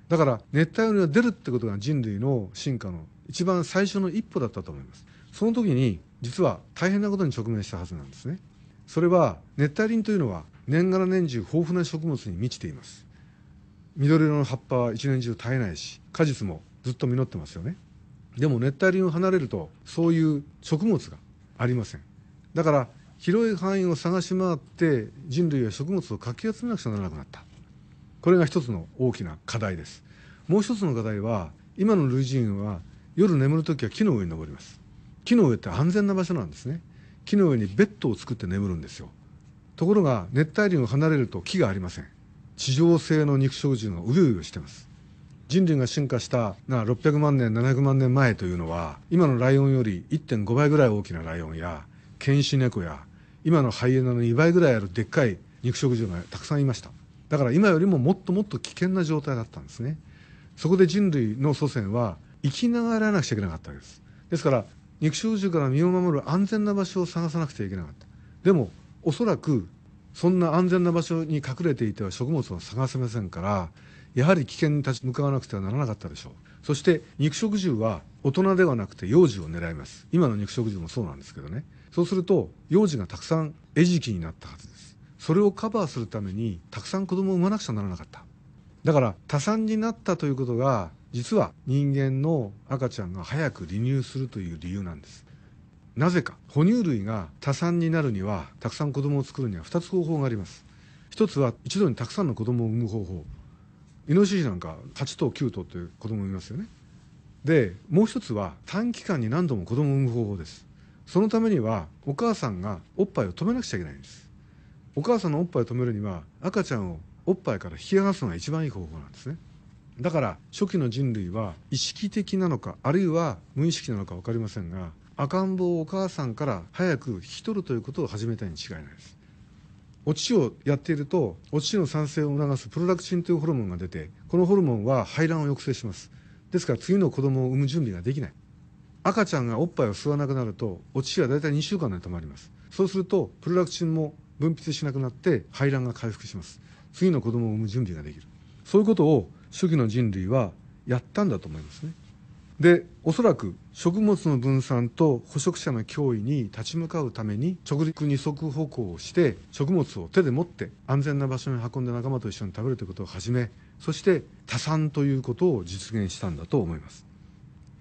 だから熱帯雨林が出るってことが人類の進化の一番最初の一歩だったと思いますその時に実は大変なことに直面したはずなんですねそれは熱帯林というのは年がら年中豊富な食物に満ちています緑色の葉っぱは一年中絶えないし果実もずっと実ってますよねでも熱帯林を離れるとそういう食物がありませんだから広い範囲を探し回って人類は食物をかき集めなくちゃならなくなったこれが一つの大きな課題ですもう一つの課題は今の類人は夜眠る時は木の上に登ります木の上って安全な場所なんですね木の上にベッドを作って眠るんですよところが熱帯林を離れると木がありません地上性の肉食獣がうようよしてます人類が進化したな600万年700万年前というのは今のライオンより1.5倍ぐらい大きなライオンや犬種猫や今のハイエナの2倍ぐらいあるでっかい肉食獣がたくさんいましただから今よりももっともっと危険な状態だったんですねそこで人類の祖先は生きながらなくちゃいけなかったわけですですから肉食獣から身を守る安全な場所を探さなくちゃいけなかったでもおそらくそんな安全な場所に隠れていては食物は探せませんからやはり危険に立ち向かわなくてはならなかったでしょうそして肉食獣は大人ではなくて幼児を狙います今の肉食獣もそうなんですけどねそうすると幼児がたくさん餌食になったはずですそれをカバーするためにたくさん子供を産まなくちゃならなかっただから多産になったということが実は人間の赤ちゃんが早く離乳するという理由なんですなぜか哺乳類が多産になるにはたくさん子供を作るには2つ方法があります一つは一度にたくさんの子供を産む方法イノシシなんか8頭9頭という子供いますよねでもう一つは短期間に何度も子供を産む方法ですそのためにはお母さんがおっぱいを止めなくちゃいけないんですお母さんのおっぱいを止めるには赤ちゃんをおっぱいから引き離すのが一番いい方法なんですねだから初期の人類は意識的なのかあるいは無意識なのか分かりませんが赤ん坊をお母さんから早く引き取るということを始めたに違いないですお乳をやっているとお乳の産生を促すプロダクチンというホルモンが出てこのホルモンは排卵を抑制しますですから次の子供を産む準備ができない赤ちゃんがおっぱいを吸わなくなるとお乳はだいたい2週間で止まりますそうするとプロダクチンも分泌しなくなって排卵が回復します次の子供を産む準備ができるそういうことを初期の人類はやったんだと思いますねでおそらく食物の分散と捕食者の脅威に立ち向かうために直陸二足歩行をして食物を手で持って安全な場所に運んで仲間と一緒に食べるということを始めそして多産ということを実現したんだと思います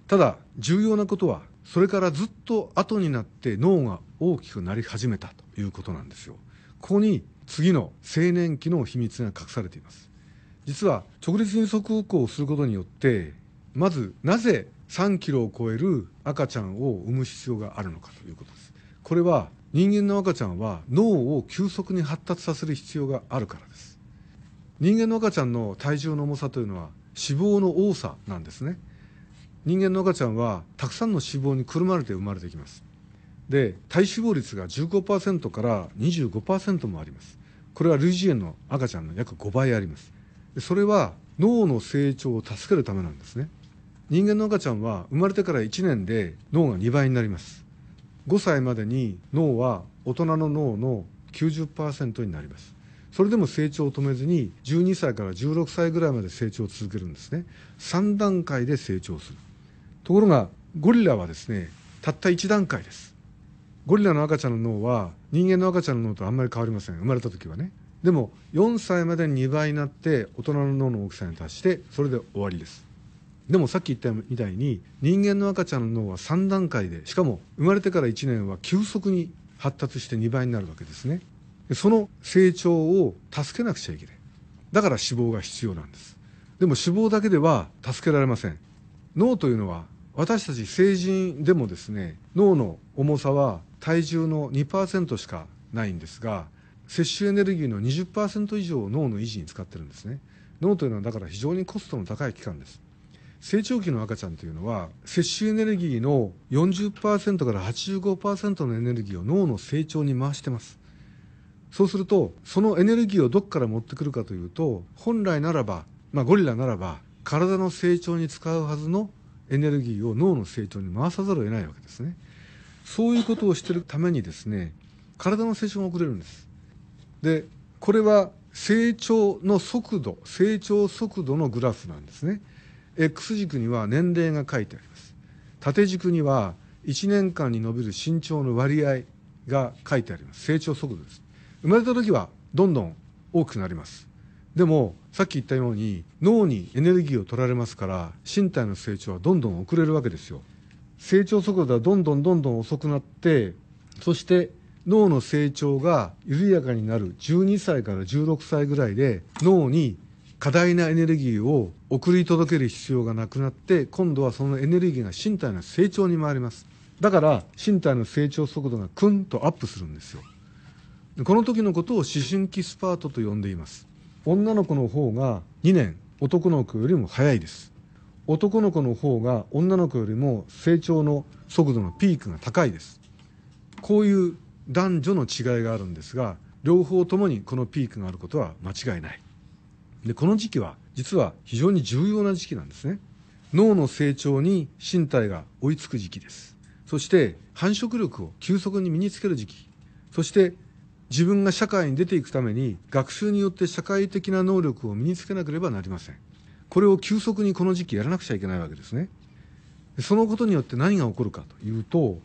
ただ重要なことはそれからずっと後になって脳が大きくなり始めたということなんですよここに次の青年期の秘密が隠されています実は直立二足歩行をすることによってまずなぜ3キロを超える赤ちゃんを産む必要があるのかということですこれは人間の赤ちゃんは脳を急速に発達させる必要があるからです人間の赤ちゃんの体重の重さというのは脂肪の多さなんですね人間の赤ちゃんはたくさんの脂肪にくるまれて生まれてきますで体脂肪率が15%から25%もありますこれは類似炎の赤ちゃんの約5倍ありますそれは脳の成長を助けるためなんですね人間の赤ちゃんは生まれてから1年で脳が2倍になります5歳までに脳は大人の脳の90%になりますそれでも成長を止めずに12歳から16歳ぐらいまで成長を続けるんですね3段階で成長するところがゴリラはですねたった1段階ですゴリラの赤ちゃんの脳は人間の赤ちゃんの脳とあんまり変わりません生まれた時はねでも4歳までに2倍になって大人の脳の大きさに達してそれで終わりですでもさっき言ったみたいに人間の赤ちゃんの脳は3段階でしかも生まれてから1年は急速に発達して2倍になるわけですねその成長を助けなくちゃいけないだから脂肪が必要なんですでも脂肪だけでは助けられません脳というのは私たち成人でもですね脳の重さは体重の2%しかないんですが摂取エネルギーの20%以上を脳の維持に使ってるんですね脳というのはだから非常にコストの高い器官です成長期の赤ちゃんというのは摂取エネルギーの40%から85%のエネルギーを脳の成長に回してますそうするとそのエネルギーをどこから持ってくるかというと本来ならば、まあ、ゴリラならば体の成長に使うはずのエネルギーを脳の成長に回さざるを得ないわけですねそういうことをしてるためにですね体の成長が遅れるんですでこれは成長の速度成長速度のグラフなんですね X 軸には年齢が書いてあります縦軸には1年間に伸びる身長の割合が書いてあります成長速度です生まれた時はどんどん大きくなりますでもさっき言ったように脳にエネルギーを取られますから身体の成長はどんどん遅れるわけですよ成長速度がどんどんどんどん遅くなってそして脳の成長が緩やかになる12歳から16歳ぐらいで脳に過大なエネルギーを送り届ける必要がなくなって今度はそのエネルギーが身体の成長に回りますだから身体の成長速度がクンとアップするんですよこの時のことを思春期スパートと呼んでいます女の子の方が2年男の子よりも早いです男の子の方が女の子よりも成長の速度のピークが高いですこういう男女の違いがあるんですが両方ともにこのピークがあることは間違いないでこの時期は実は非常に重要な時期なんですね脳の成長に身体が追いつく時期ですそして繁殖力を急速に身につける時期そして自分が社会に出ていくために学習によって社会的な能力を身につけなければなりませんこれを急速にこの時期やらなくちゃいけないわけですね。そのことによって何が起こるかというと、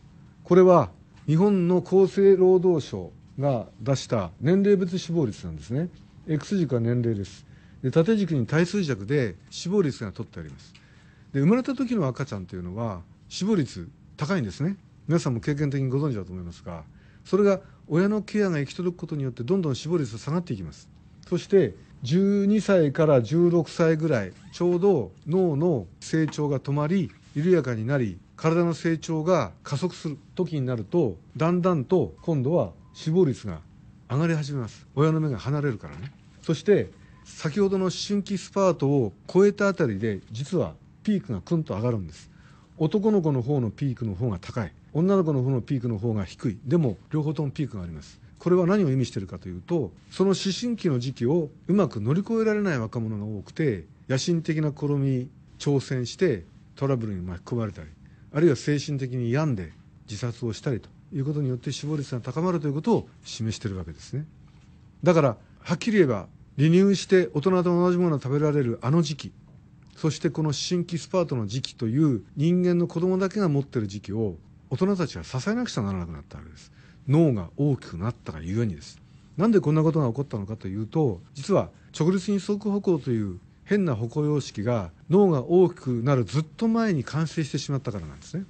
これは日本の厚生労働省が出した年齢別死亡率なんですね。X 軸は年齢です。で縦軸に対数弱で死亡率が取ってあります。で生まれた時の赤ちゃんというのは死亡率高いんですね。皆さんも経験的にご存知だと思いますが、それが親のケアが行き届くことによってどんどん死亡率が下がっていきます。そして12歳から16歳ぐらいちょうど脳の成長が止まり緩やかになり体の成長が加速する時になるとだんだんと今度は死亡率が上がり始めます親の目が離れるからねそして先ほどの新規スパートを超えたあたりで実はピークがくんと上がるんです男の子の方のピークの方が高い女の子の方のピークの方が低いでも両方ともピークがありますこれは何を意味してるかというとその思春期の時期をうまく乗り越えられない若者が多くて野心的な試み挑戦してトラブルに巻き込まれたりあるいは精神的に病んで自殺をしたりということによって死亡率が高まるということを示してるわけですねだからはっきり言えば離乳して大人と同じものを食べられるあの時期そしてこの思春期スパートの時期という人間の子供だけが持ってる時期を大人たちは支えなくちゃならなくなったわけです脳が大きくなったがゆえにです。なんでこんなことが起こったのかというと実は直立二足歩行という変な歩行様式が脳が大きくなるずっと前に完成してしまったからなんですね。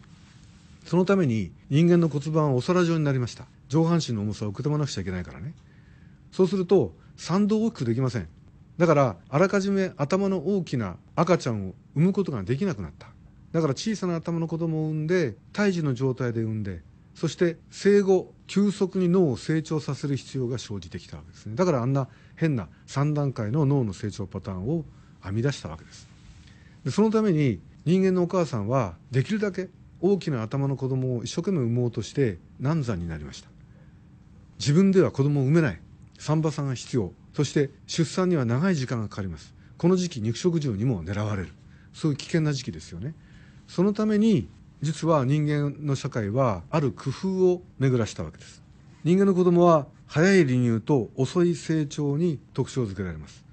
そのために人間の骨盤はお皿状になりました。上半身の重さを受け止めなくちゃいけないからね。そうすると賛同大きくできません。だからあらかじめ頭の大きな赤ちゃんを産むことができなくなった。だから小さな頭の子供を産んで胎児の状態で産んでそして生後急速に脳を成長させる必要が生じてきたわけですねだからあんな変な3段階の脳の成長パターンを編み出したわけですでそのために人間のお母さんはできるだけ大きな頭の子供を一生懸命産もうとして難産になりました自分では子供を産めない産婆さんが必要そして出産には長い時間がかかりますこの時期肉食獣にも狙われるそういう危険な時期ですよねそのために実は人間の社会はある工夫を巡らしたわけです人間の子供は早い離乳と遅い成長に特徴づけられます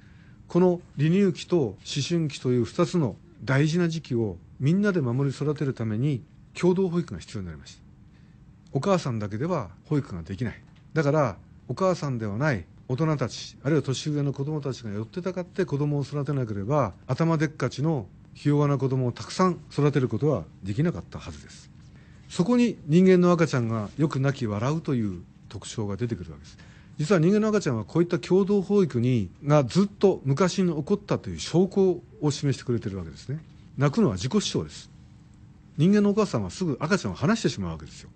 この離乳期と思春期という2つの大事な時期をみんなで守り育てるために共同保育が必要になりましたお母さんだけでは保育ができないだからお母さんではない大人たちあるいは年上の子どもたちが寄ってたかって子どもを育てなければ頭でっかちのひ弱な子供をたくさん育てることはできなかったはずですそこに人間の赤ちゃんがよく泣き笑うという特徴が出てくるわけです実は人間の赤ちゃんはこういった共同保育にがずっと昔に起こったという証拠を示してくれてるわけですね泣くのは自己主張です人間のお母さんはすぐ赤ちゃんを離してしまうわけですよ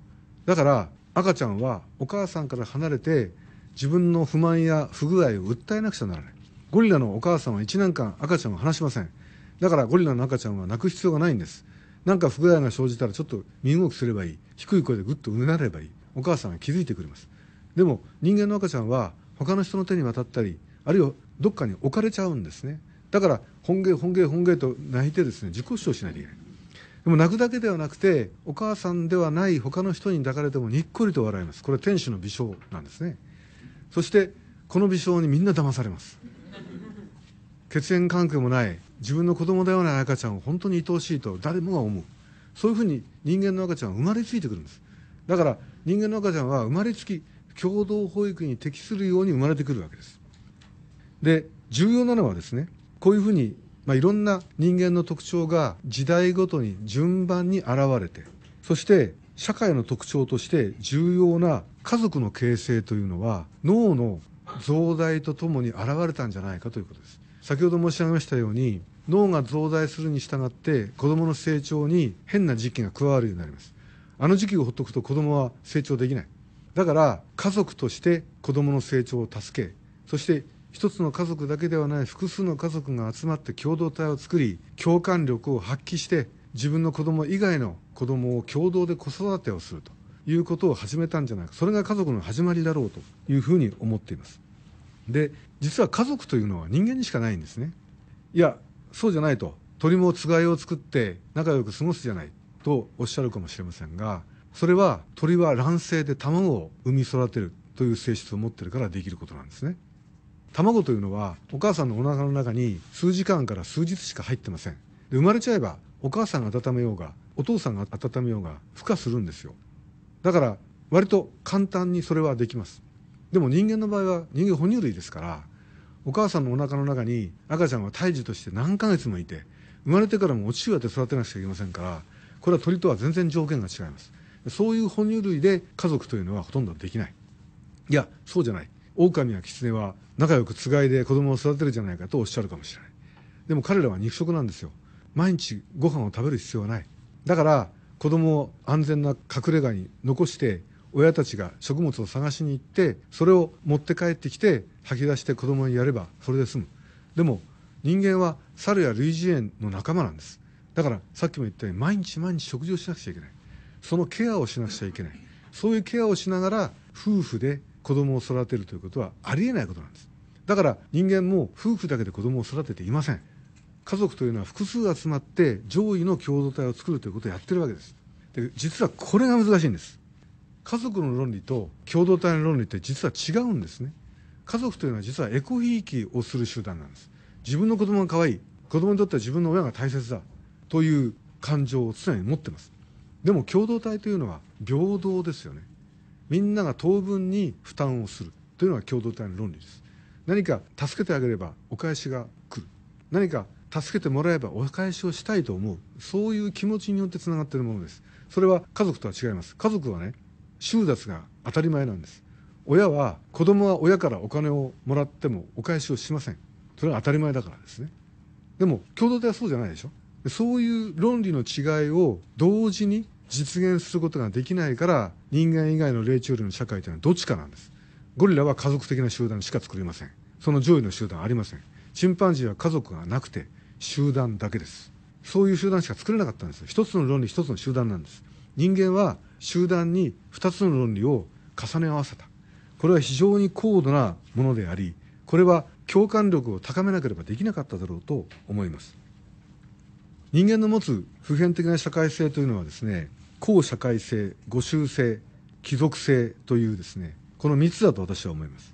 だから赤ちゃんはお母さんから離れて自分の不満や不具合を訴えなくちゃならないゴリラのお母さんは1年間赤ちゃんを離しませんだからゴリラの赤ちゃんは泣く必要がないんですなんか不具合が生じたらちょっと身動きすればいい低い声でぐっとうなればいいお母さんが気づいてくれますでも人間の赤ちゃんは他の人の手に渡ったりあるいはどっかに置かれちゃうんですねだから本芸本芸本芸と泣いてですね自己主張しないといけないでも泣くだけではなくてお母さんではない他の人に抱かれてもにっこりと笑いますこれは天使の微笑なんですねそしてこの微笑にみんな騙されます血縁関係もない自分の子供ではない赤ちゃんを本当に愛おしいと誰もが思うそういうふうに人間の赤ちゃんは生まれついてくるんですだから人間の赤ちゃんは生まれつき共同保育に適するように生まれてくるわけですで重要なのはですねこういうふうに、まあ、いろんな人間の特徴が時代ごとに順番に現れてそして社会の特徴として重要な家族の形成というのは脳の増大とともに現れたんじゃないかということです先ほど申し上げましたように脳が増大するに従って子どもの成長に変な時期が加わるようになりますあの時期をほっとくと子どもは成長できないだから家族として子どもの成長を助けそして一つの家族だけではない複数の家族が集まって共同体を作り共感力を発揮して自分の子供以外の子供を共同で子育てをするということを始めたんじゃないかそれが家族の始まりだろうというふうに思っていますで実は家族というのは人間にしかないんですねいやそうじゃないと鳥もつがいを作って仲良く過ごすじゃないとおっしゃるかもしれませんがそれは鳥は卵性で卵を産み育てるという性質を持ってるからできることなんですね卵というのはお母さんのおなかの中に数時間から数日しか入ってませんで生まれちゃえばお母さんが温めようがお父さんが温めようが孵化するんですよだから割と簡単にそれはできますでも人間の場合は人間哺乳類ですからお母さんのおなかの中に赤ちゃんは胎児として何ヶ月もいて生まれてからもお乳をやって育てなくちゃいけませんからこれは鳥とは全然条件が違いますそういう哺乳類で家族というのはほとんどできないいやそうじゃない狼や狐は仲良くつがいで子供を育てるじゃないかとおっしゃるかもしれないでも彼らは肉食なんですよ毎日ご飯を食べる必要はないだから子供を安全な隠れ家に残して親たちが食物を探しに行ってそれを持って帰ってきて吐き出して子供にやればそれで済むでも人間は猿や類似園の仲間なんですだからさっきも言ったように毎日毎日食事をしなくちゃいけないそのケアをしなくちゃいけないそういうケアをしながら夫婦で子供を育てるということはありえないことなんですだから人間も夫婦だけで子供を育てていません家族というのは複数集まって上位の共同体を作るということをやってるわけですで実はこれが難しいんです家族の論理と共同体の論理って実は違うんですね家族というのは実はエコひいきをする集団なんです自分の子供が可愛い子供にとっては自分の親が大切だという感情を常に持ってますでも共同体というのは平等ですよねみんなが当分に負担をするというのが共同体の論理です何か助けてあげればお返しが来る何か助けてもらえばお返しをしたいと思うそういう気持ちによってつながっているものですそれは家族とは違います家族はね収奪が当たり前なんです親は子供は親からお金をもらってもお返しをしませんそれは当たり前だからですねでも共同体はそうじゃないでしょそういう論理の違いを同時に実現することができないから人間以外の霊長類の社会というのはどっちかなんですゴリラは家族的な集団しか作りませんその上位の集団ありませんチンパンジーは家族がなくて集団だけですそういう集団しか作れなかったんです一つの論理一つの集団なんです人間は集団に2つの論理を重ね合わせたこれは非常に高度なものでありこれは共感力を高めなければできなかっただろうと思います人間の持つ普遍的な社会性というのはですね高社会性互習性貴族性というですねこの3つだと私は思います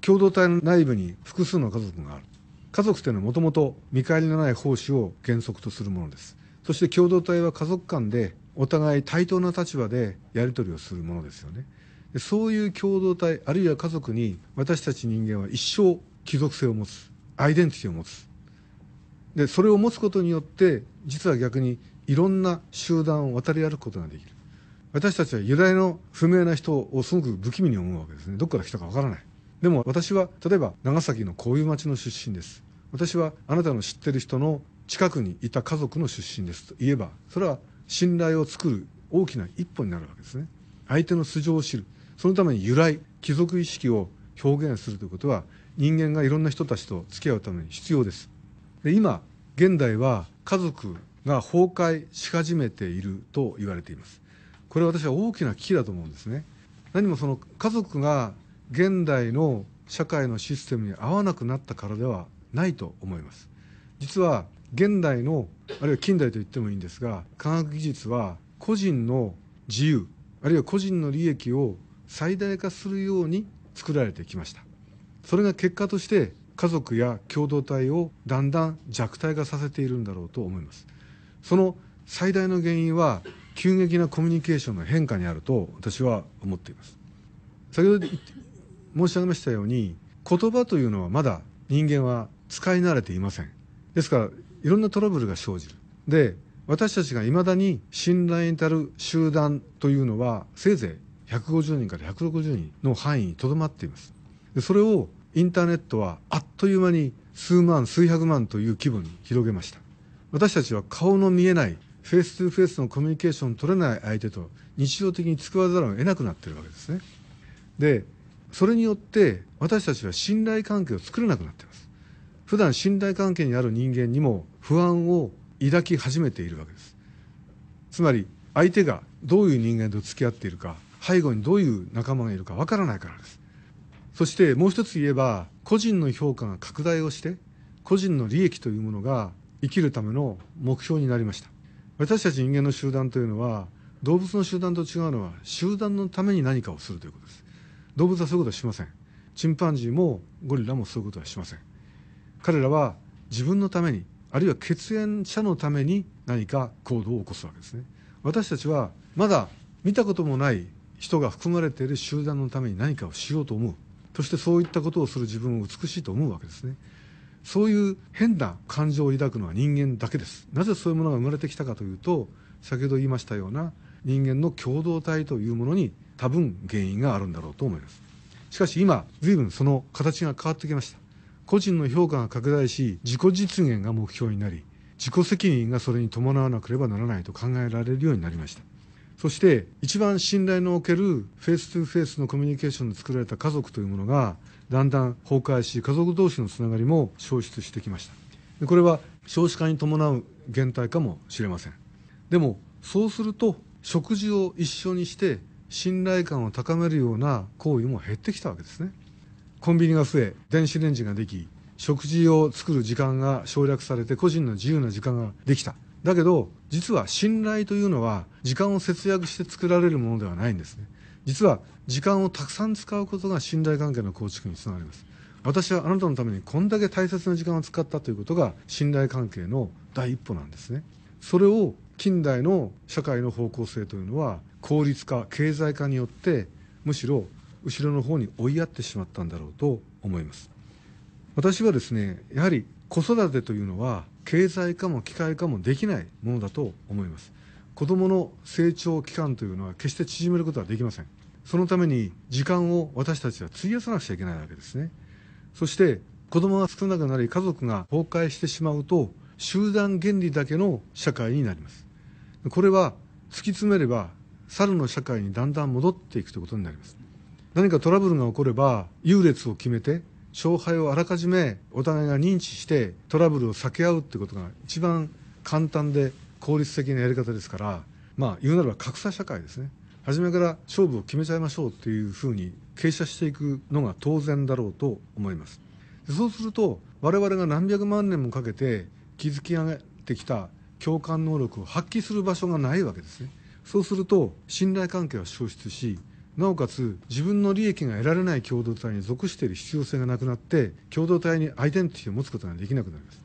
共同体の内部に複数の家族がある家族というのはもともと見返りのない奉仕を原則とするものですそして共同体は家族間でお互い対等な立場でやり取りをするものですよねそういう共同体あるいは家族に私たち人間は一生貴族性を持つアイデンティティを持つでそれを持つことによって実は逆にいろんな集団を渡り歩くことができる私たちは由来の不明な人をすごく不気味に思うわけですねどこから来たかわからないでも私は例えば長崎のこういう町の出身です私はあなたの知ってる人の近くにいた家族の出身ですと言えばそれは信頼を作る大きな一歩になるわけですね相手の素性を知るそのために由来貴族意識を表現するということは人間がいろんな人たちと付き合うために必要ですで今現代は家族が崩壊し始めていると言われていますこれは私は大きな危機だと思うんですね何もその家族が現代の社会のシステムに合わなくなったからではないと思います実は現代のあるいは近代と言ってもいいんですが科学技術は個人の自由あるいは個人の利益を最大化するように作られてきましたそれが結果として家族や共同体をだんだん弱体化させているんだろうと思いますその最大の原因は急激なコミュニケーションの変化にあると私は思っています先ほど申し上げましたように言葉というのはまだ人間は使い慣れていませんですからいろんなトラブルが生じる。で、私たちがいまだに信頼に至る集団というのは、せいぜい150人から160人の範囲にとどまっています。でそれをインターネットはあっという間に数万、数百万という規模に広げました。私たちは顔の見えないフェイス2フェイスのコミュニケーション取れない相手と日常的に使わざるを得なくなってるわけですね。で、それによって私たちは信頼関係を作れなくなってます。普段信頼関係にある人間にも不安を抱き始めているわけですつまり相手がどういう人間と付き合っているか背後にどういう仲間がいるかわからないからですそしてもう一つ言えば個人の評価が拡大をして個人の利益というものが生きるための目標になりました私たち人間の集団というのは動物の集団と違うのは集団のために何かをするということです動物はそういうことはしませんチンパンジーもゴリラもそういうことはしません彼らは自分のためにあるいは血縁者のために何か行動を起こすわけですね私たちはまだ見たこともない人が含まれている集団のために何かをしようと思うそしてそういったことをする自分を美しいと思うわけですねそういう変な感情を抱くのは人間だけですなぜそういうものが生まれてきたかというと先ほど言いましたような人間の共同体というものに多分原因があるんだろうと思いますしかし今随分その形が変わってきました個人の評価が拡大し自己実現が目標になり自己責任がそれに伴わなければならないと考えられるようになりましたそして一番信頼のおけるフェイス2フェイスのコミュニケーションで作られた家族というものがだんだん崩壊し家族同士のつながりも消失してきましたでこれは少子化に伴う減退かもしれませんでもそうすると食事を一緒にして信頼感を高めるような行為も減ってきたわけですねコンビニが増え電子レンジができ食事を作る時間が省略されて個人の自由な時間ができただけど実は信頼というのは時間を節約して作られるものではないんですね実は時間をたくさん使うことが信頼関係の構築につながります私はあなたのためにこんだけ大切な時間を使ったということが信頼関係の第一歩なんですねそれを近代の社会の方向性というのは効率化経済化によってむしろ後ろの方に追いやってしまったんだろうと思います私はですねやはり子育てというのは経済化も機械化もできないものだと思います子どもの成長期間というのは決して縮めることはできませんそのために時間を私たちは費やさなくちゃいけないわけですねそして子どもが少なくなり家族が崩壊してしまうと集団原理だけの社会になりますこれは突き詰めれば猿の社会にだんだん戻っていくということになります何かトラブルが起これば優劣を決めて勝敗をあらかじめお互いが認知してトラブルを避け合うってことが一番簡単で効率的なやり方ですからまあ言うならば格差社会ですね初めから勝負を決めちゃいましょうっていうふうに傾斜していくのが当然だろうと思いますそうすると我々が何百万年もかけて築き上げてきた共感能力を発揮する場所がないわけですねそうすると信頼関係は消失しなおかつ自分の利益が得られない共同体に属している必要性がなくなって共同体にアイデンティティを持つことができなくなります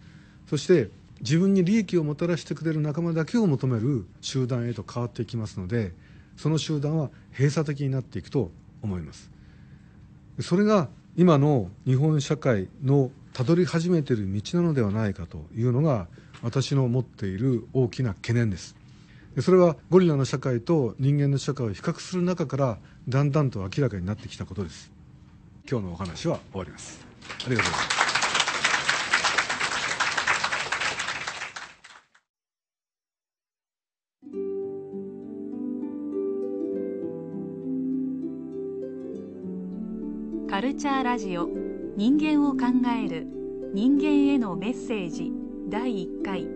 そして自分に利益をもたらしてくれる仲間だけを求める集団へと変わっていきますのでその集団は閉鎖的になっていくと思いますそれが今の日本社会のたどり始めている道なのではないかというのが私の持っている大きな懸念ですそれはゴリラの社会と人間の社会を比較する中からだんだんと明らかになってきたことです。今日のお話は終わります。ありがとうございます。カルチャーラジオ人間を考える人間へのメッセージ第1回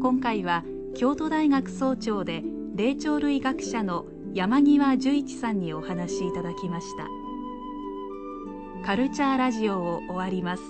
今回は京都大学総長で霊長類学者の山際十一さんにお話しいただきましたカルチャーラジオを終わります